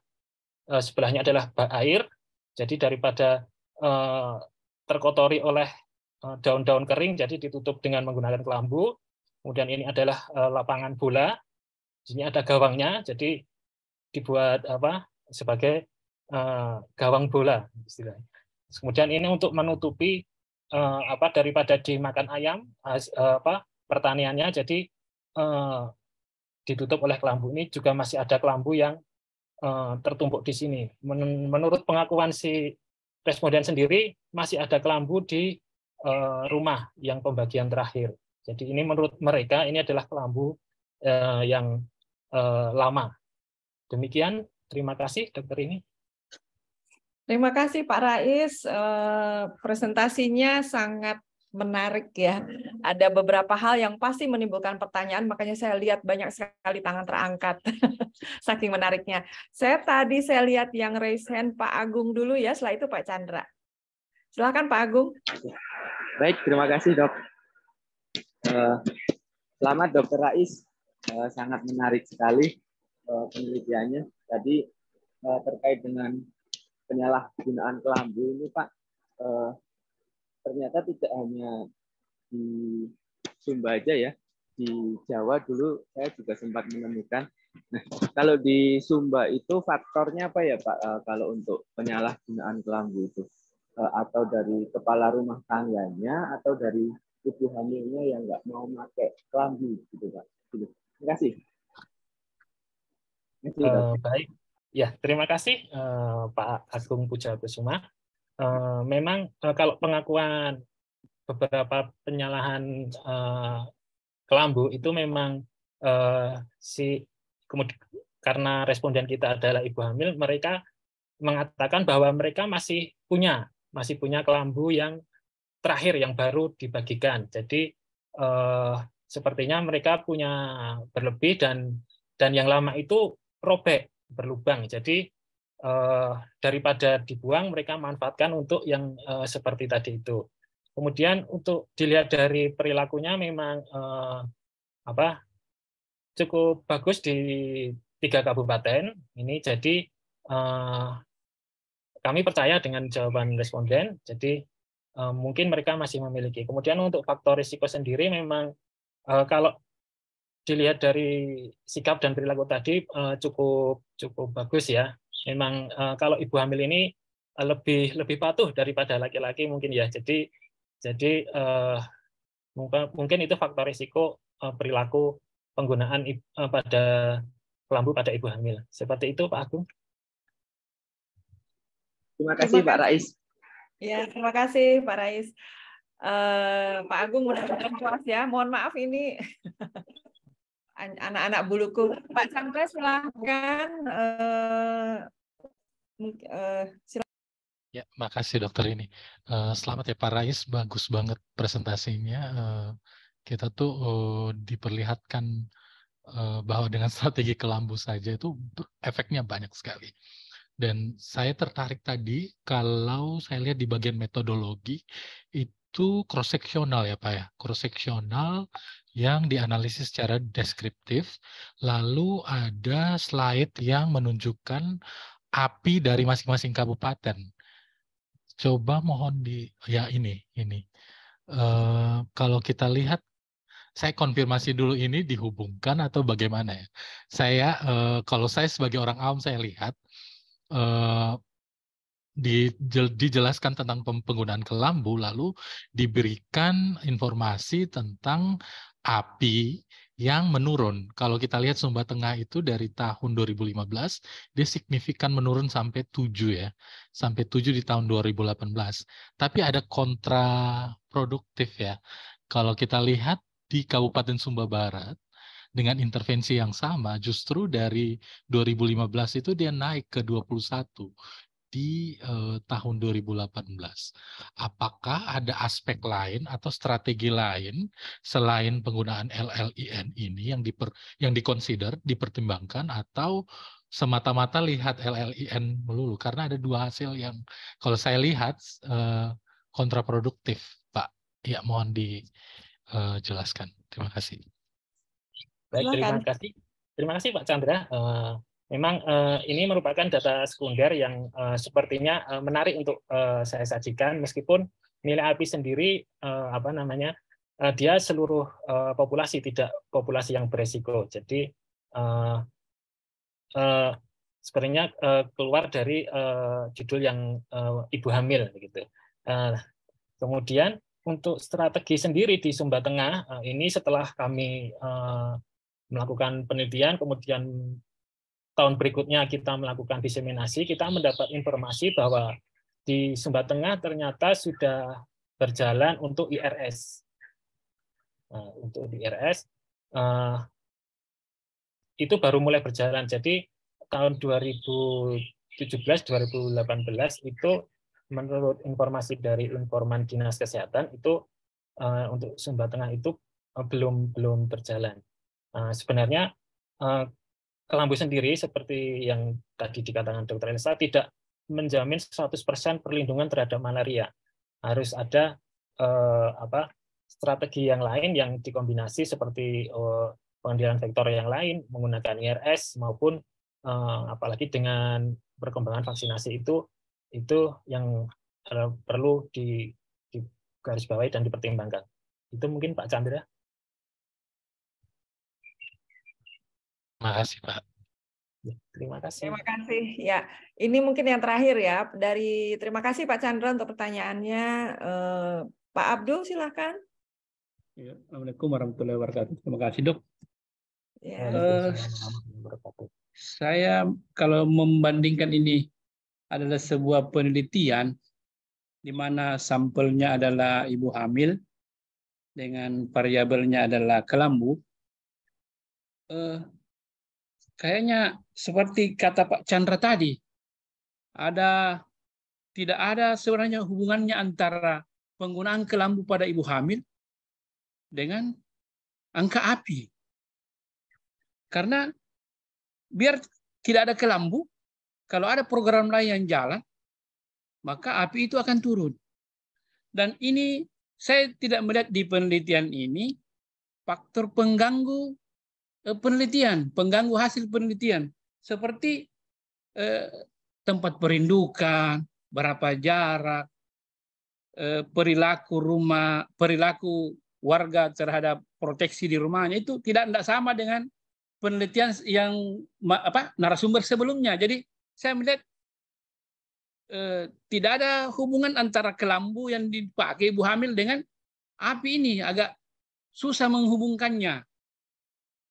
S8: Eh, sebelahnya adalah bak air. Jadi daripada eh, terkotori oleh eh, daun-daun kering, jadi ditutup dengan menggunakan kelambu. Kemudian ini adalah lapangan bola. Sini ada gawangnya, jadi dibuat apa sebagai gawang bola Kemudian ini untuk menutupi apa daripada dimakan ayam apa pertaniannya, jadi ditutup oleh kelambu ini juga masih ada kelambu yang Eh, tertumpuk di sini. menurut pengakuan si responden sendiri, masih ada kelambu di eh, rumah yang pembagian terakhir. Jadi ini menurut mereka ini adalah kelambu eh, yang lama. Demikian, terima kasih dokter ini.
S2: Terima kasih Pak Rais, presentasinya sangat menarik ya. Hmm. Ada beberapa hal yang pasti menimbulkan pertanyaan, makanya saya lihat banyak sekali tangan terangkat. Saking menariknya. Saya tadi saya lihat yang raise hand Pak Agung dulu ya, setelah itu Pak Chandra. Silakan Pak Agung.
S7: Baik, terima kasih dok. Eh, selamat dokter Rais, eh, sangat menarik sekali eh, penelitiannya. Tadi terkait dengan penyalahgunaan kelambu ini Pak, ternyata tidak hanya di Sumba aja ya, di Jawa dulu saya juga sempat menemukan. Nah, kalau di Sumba itu faktornya apa ya Pak eh, kalau untuk penyalahgunaan kelambu itu? Eh, atau dari kepala rumah tangganya atau dari ibu hamilnya yang nggak mau pakai kelambu
S1: gitu Pak? Gitu.
S8: Terima kasih. Terima kasih, uh, baik, ya terima kasih uh, Pak Agung Puja Kusuma uh, memang uh, kalau pengakuan beberapa penyalahan uh, kelambu itu memang uh, si kemudian karena responden kita adalah ibu hamil mereka mengatakan bahwa mereka masih punya masih punya kelambu yang terakhir yang baru dibagikan jadi uh, sepertinya mereka punya berlebih dan dan yang lama itu robek berlubang jadi Eh, daripada dibuang mereka manfaatkan untuk yang eh, seperti tadi itu. Kemudian untuk dilihat dari perilakunya memang eh, apa cukup bagus di tiga kabupaten ini jadi kami percaya dengan jawaban responden jadi mungkin mereka masih memiliki kemudian untuk faktor risiko sendiri memang kalau dilihat dari sikap dan perilaku tadi cukup cukup bagus ya memang uh, kalau ibu hamil ini eh, lebih lebih patuh daripada laki-laki mungkin ya. Jadi jadi uh, mungkin itu faktor risiko uh, perilaku penggunaan uh, pada kelambu pada ibu hamil. Seperti itu Pak Agung.
S1: Terima kasih Pak Rais.
S2: Ya, terima kasih Pak Rais. Uh, Pak Agung mudah-mudahan puas ya. Mohon maaf ini anak-anak buluku Pak Sangka silahkan uh, eh, uh, eh, silahkan. Ya,
S3: makasih dokter ini. Eh, selamat ya Pak Rais, bagus banget presentasinya. kita tuh diperlihatkan bahwa dengan strategi kelambu saja itu efeknya banyak sekali. Dan saya tertarik tadi kalau saya lihat di bagian metodologi itu cross sectional ya Pak ya. Cross sectional yang dianalisis secara deskriptif. Lalu ada slide yang menunjukkan api dari masing-masing kabupaten. Coba mohon di ya ini ini. Uh, kalau kita lihat saya konfirmasi dulu ini dihubungkan atau bagaimana ya. Saya eh, kalau saya sebagai orang awam saya lihat eh, dijelaskan tentang penggunaan kelambu lalu diberikan informasi tentang api yang menurun. Kalau kita lihat Sumba Tengah itu dari tahun 2015 dia signifikan menurun sampai 7 ya. Sampai 7 di tahun 2018. Tapi ada kontraproduktif ya. Kalau kita lihat di Kabupaten Sumba Barat dengan intervensi yang sama justru dari 2015 itu dia naik ke 21 di eh, tahun 2018. Apakah ada aspek lain atau strategi lain selain penggunaan LLIN ini yang diper yang dikonsider, dipertimbangkan atau semata-mata lihat LLIN melulu karena ada dua hasil yang kalau saya lihat eh, kontraproduktif, Pak. Ya, mohon dijelaskan. Eh, terima kasih.
S8: Baik, terima kasih. Terima kasih Pak Chandra. Uh, Memang uh, ini merupakan data sekunder yang uh, sepertinya uh, menarik untuk uh, saya sajikan meskipun nilai API sendiri uh, apa namanya uh, dia seluruh uh, populasi tidak populasi yang beresiko. Jadi uh, uh, sepertinya uh, keluar dari uh, judul yang uh, ibu hamil gitu. Uh, kemudian untuk strategi sendiri di Sumba Tengah uh, ini setelah kami uh, melakukan penelitian kemudian tahun berikutnya kita melakukan diseminasi, kita mendapat informasi bahwa di Sumba Tengah ternyata sudah berjalan untuk IRS. Nah, untuk IRS uh, eh, itu baru mulai berjalan. Jadi tahun 2017-2018 itu menurut informasi dari informan dinas kesehatan itu uh, untuk Sumba Tengah itu eh, belum belum berjalan. Uh, sebenarnya uh, kelambu sendiri seperti yang tadi dikatakan dokter Elsa tidak menjamin 100% perlindungan terhadap malaria. Harus ada eh, apa strategi yang lain yang dikombinasi seperti eh, pengendalian vektor yang lain menggunakan IRS maupun eh, apalagi dengan perkembangan vaksinasi itu itu yang eh, perlu di, di garis bawahi dan dipertimbangkan. Itu mungkin Pak Chandra.
S1: Terima kasih Pak.
S2: Ya, terima kasih. Terima kasih. Ya, ini mungkin yang terakhir ya dari terima kasih Pak Chandra untuk pertanyaannya. Eh, Pak Abdul silahkan.
S4: Ya, Assalamualaikum warahmatullahi wabarakatuh. Terima kasih dok.
S2: Ya. Uh,
S4: saya kalau membandingkan ini adalah sebuah penelitian di mana sampelnya adalah ibu hamil dengan variabelnya adalah kelambu. Uh, kayaknya seperti kata Pak Chandra tadi, ada tidak ada sebenarnya hubungannya antara penggunaan kelambu pada ibu hamil dengan angka api. Karena biar tidak ada kelambu, kalau ada program lain yang jalan, maka api itu akan turun. Dan ini saya tidak melihat di penelitian ini faktor pengganggu Eh, penelitian, pengganggu hasil penelitian seperti eh, tempat perindukan, berapa jarak, eh, perilaku rumah, perilaku warga terhadap proteksi di rumahnya itu tidak tidak sama dengan penelitian yang apa narasumber sebelumnya. Jadi saya melihat eh, tidak ada hubungan antara kelambu yang dipakai ibu hamil dengan api ini agak susah menghubungkannya.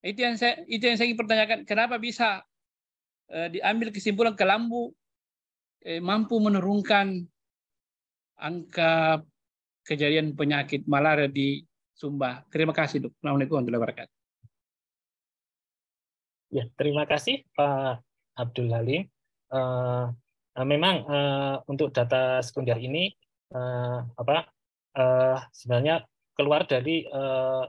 S4: Itu yang saya itu yang saya ingin pertanyakan, kenapa bisa eh, diambil kesimpulan kelambu eh, mampu menurunkan angka kejadian penyakit malaria di Sumba. Terima kasih, Dok. Assalamualaikum warahmatullahi wabarakatuh.
S8: Ya, terima kasih Pak Abdul Halim. Uh, memang uh, untuk data sekunder ini uh, apa uh, sebenarnya keluar dari uh,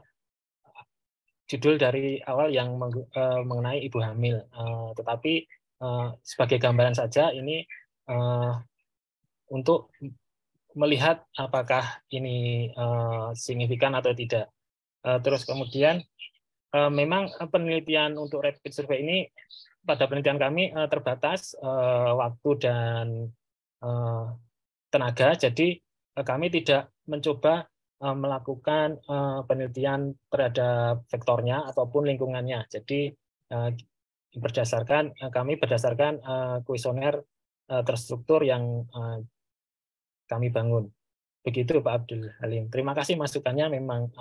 S8: judul dari awal yang eh, mengenai ibu hamil. Eh, tetapi eh, sebagai gambaran saja ini untuk melihat apakah ini signifikan atau tidak. terus kemudian memang penelitian untuk rapid survey ini pada penelitian kami terbatas waktu dan tenaga, jadi kami tidak mencoba Eh, melakukan eh, penelitian terhadap vektornya ataupun lingkungannya. Jadi eh, berdasarkan kami berdasarkan kuesioner terstruktur yang kami bangun. Begitu Pak Abdul Halim. Terima kasih masukannya memang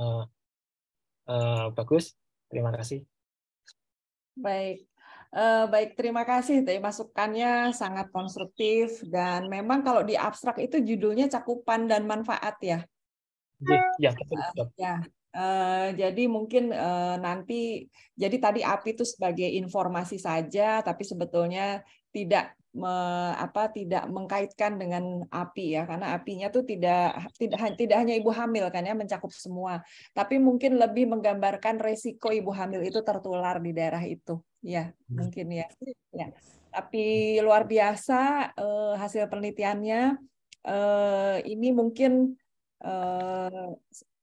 S8: bagus. Terima kasih.
S2: Baik, Uh, baik, terima kasih. Tadi masukannya sangat konstruktif dan memang kalau di abstrak itu judulnya cakupan dan manfaat ya. Eh, ya, ya. Uh, jadi mungkin uh, nanti, jadi tadi api itu sebagai informasi saja, tapi sebetulnya tidak me, apa tidak mengkaitkan dengan api ya, karena apinya tuh tidak tidak tidak hanya ibu hamil kan ya mencakup semua, tapi mungkin lebih menggambarkan resiko ibu hamil itu tertular di daerah itu, ya hmm. mungkin ya. ya. Tapi luar biasa uh, hasil penelitiannya uh, ini mungkin eh,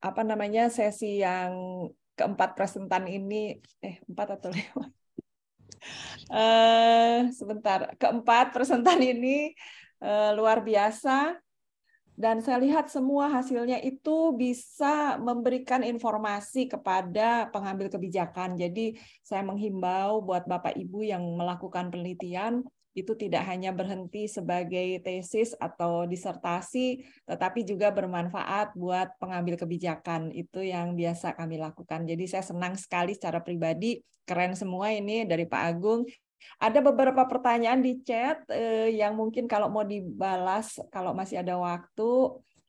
S2: apa namanya sesi yang keempat presentan ini eh empat atau lima eh, sebentar keempat presentan ini eh, luar biasa dan saya lihat semua hasilnya itu bisa memberikan informasi kepada pengambil kebijakan. Jadi saya menghimbau buat Bapak Ibu yang melakukan penelitian itu tidak hanya berhenti sebagai tesis atau disertasi, tetapi juga bermanfaat buat pengambil kebijakan. Itu yang biasa kami lakukan. Jadi saya senang sekali secara pribadi, keren semua ini dari Pak Agung. Ada beberapa pertanyaan di chat eh, yang mungkin kalau mau dibalas, kalau masih ada waktu,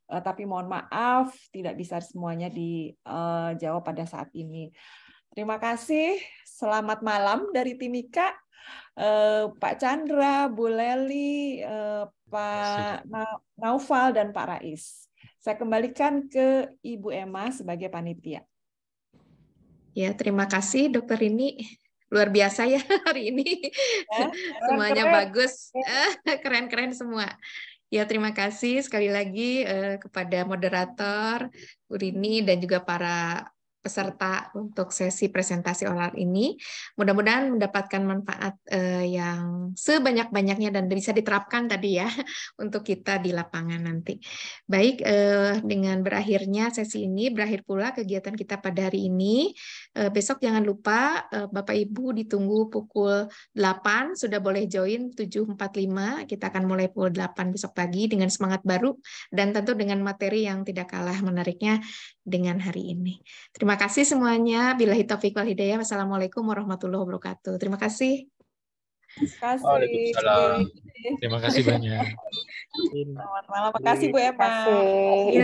S2: eh, tapi mohon maaf, tidak bisa semuanya dijawab eh, pada saat ini. Terima kasih. Selamat malam dari Timika. Eh, Pak Chandra, Bu Leli, eh, Pak Naufal, dan Pak Rais. Saya kembalikan ke Ibu Emma sebagai panitia.
S5: Ya, terima kasih Dokter Rini. Luar biasa ya hari ini. Ya, Semuanya keren. bagus. Keren-keren semua. Ya, terima kasih sekali lagi eh, kepada moderator Bu Rini dan juga para peserta untuk sesi presentasi oral ini. Mudah-mudahan mendapatkan manfaat eh, yang sebanyak-banyaknya dan bisa diterapkan tadi ya untuk kita di lapangan nanti. Baik, eh, dengan berakhirnya sesi ini, berakhir pula kegiatan kita pada hari ini. Eh, besok jangan lupa eh, Bapak Ibu ditunggu pukul 8, sudah boleh join 7.45. Kita akan mulai pukul 8 besok pagi dengan semangat baru dan tentu dengan materi yang tidak kalah menariknya dengan hari ini. Terima kasih semuanya. Bila Taufik wal hidayah. Wassalamualaikum warahmatullahi wabarakatuh. Terima kasih.
S1: Terima kasih. Terima kasih banyak. Selamat malam. kasih Bu Emma. Iya.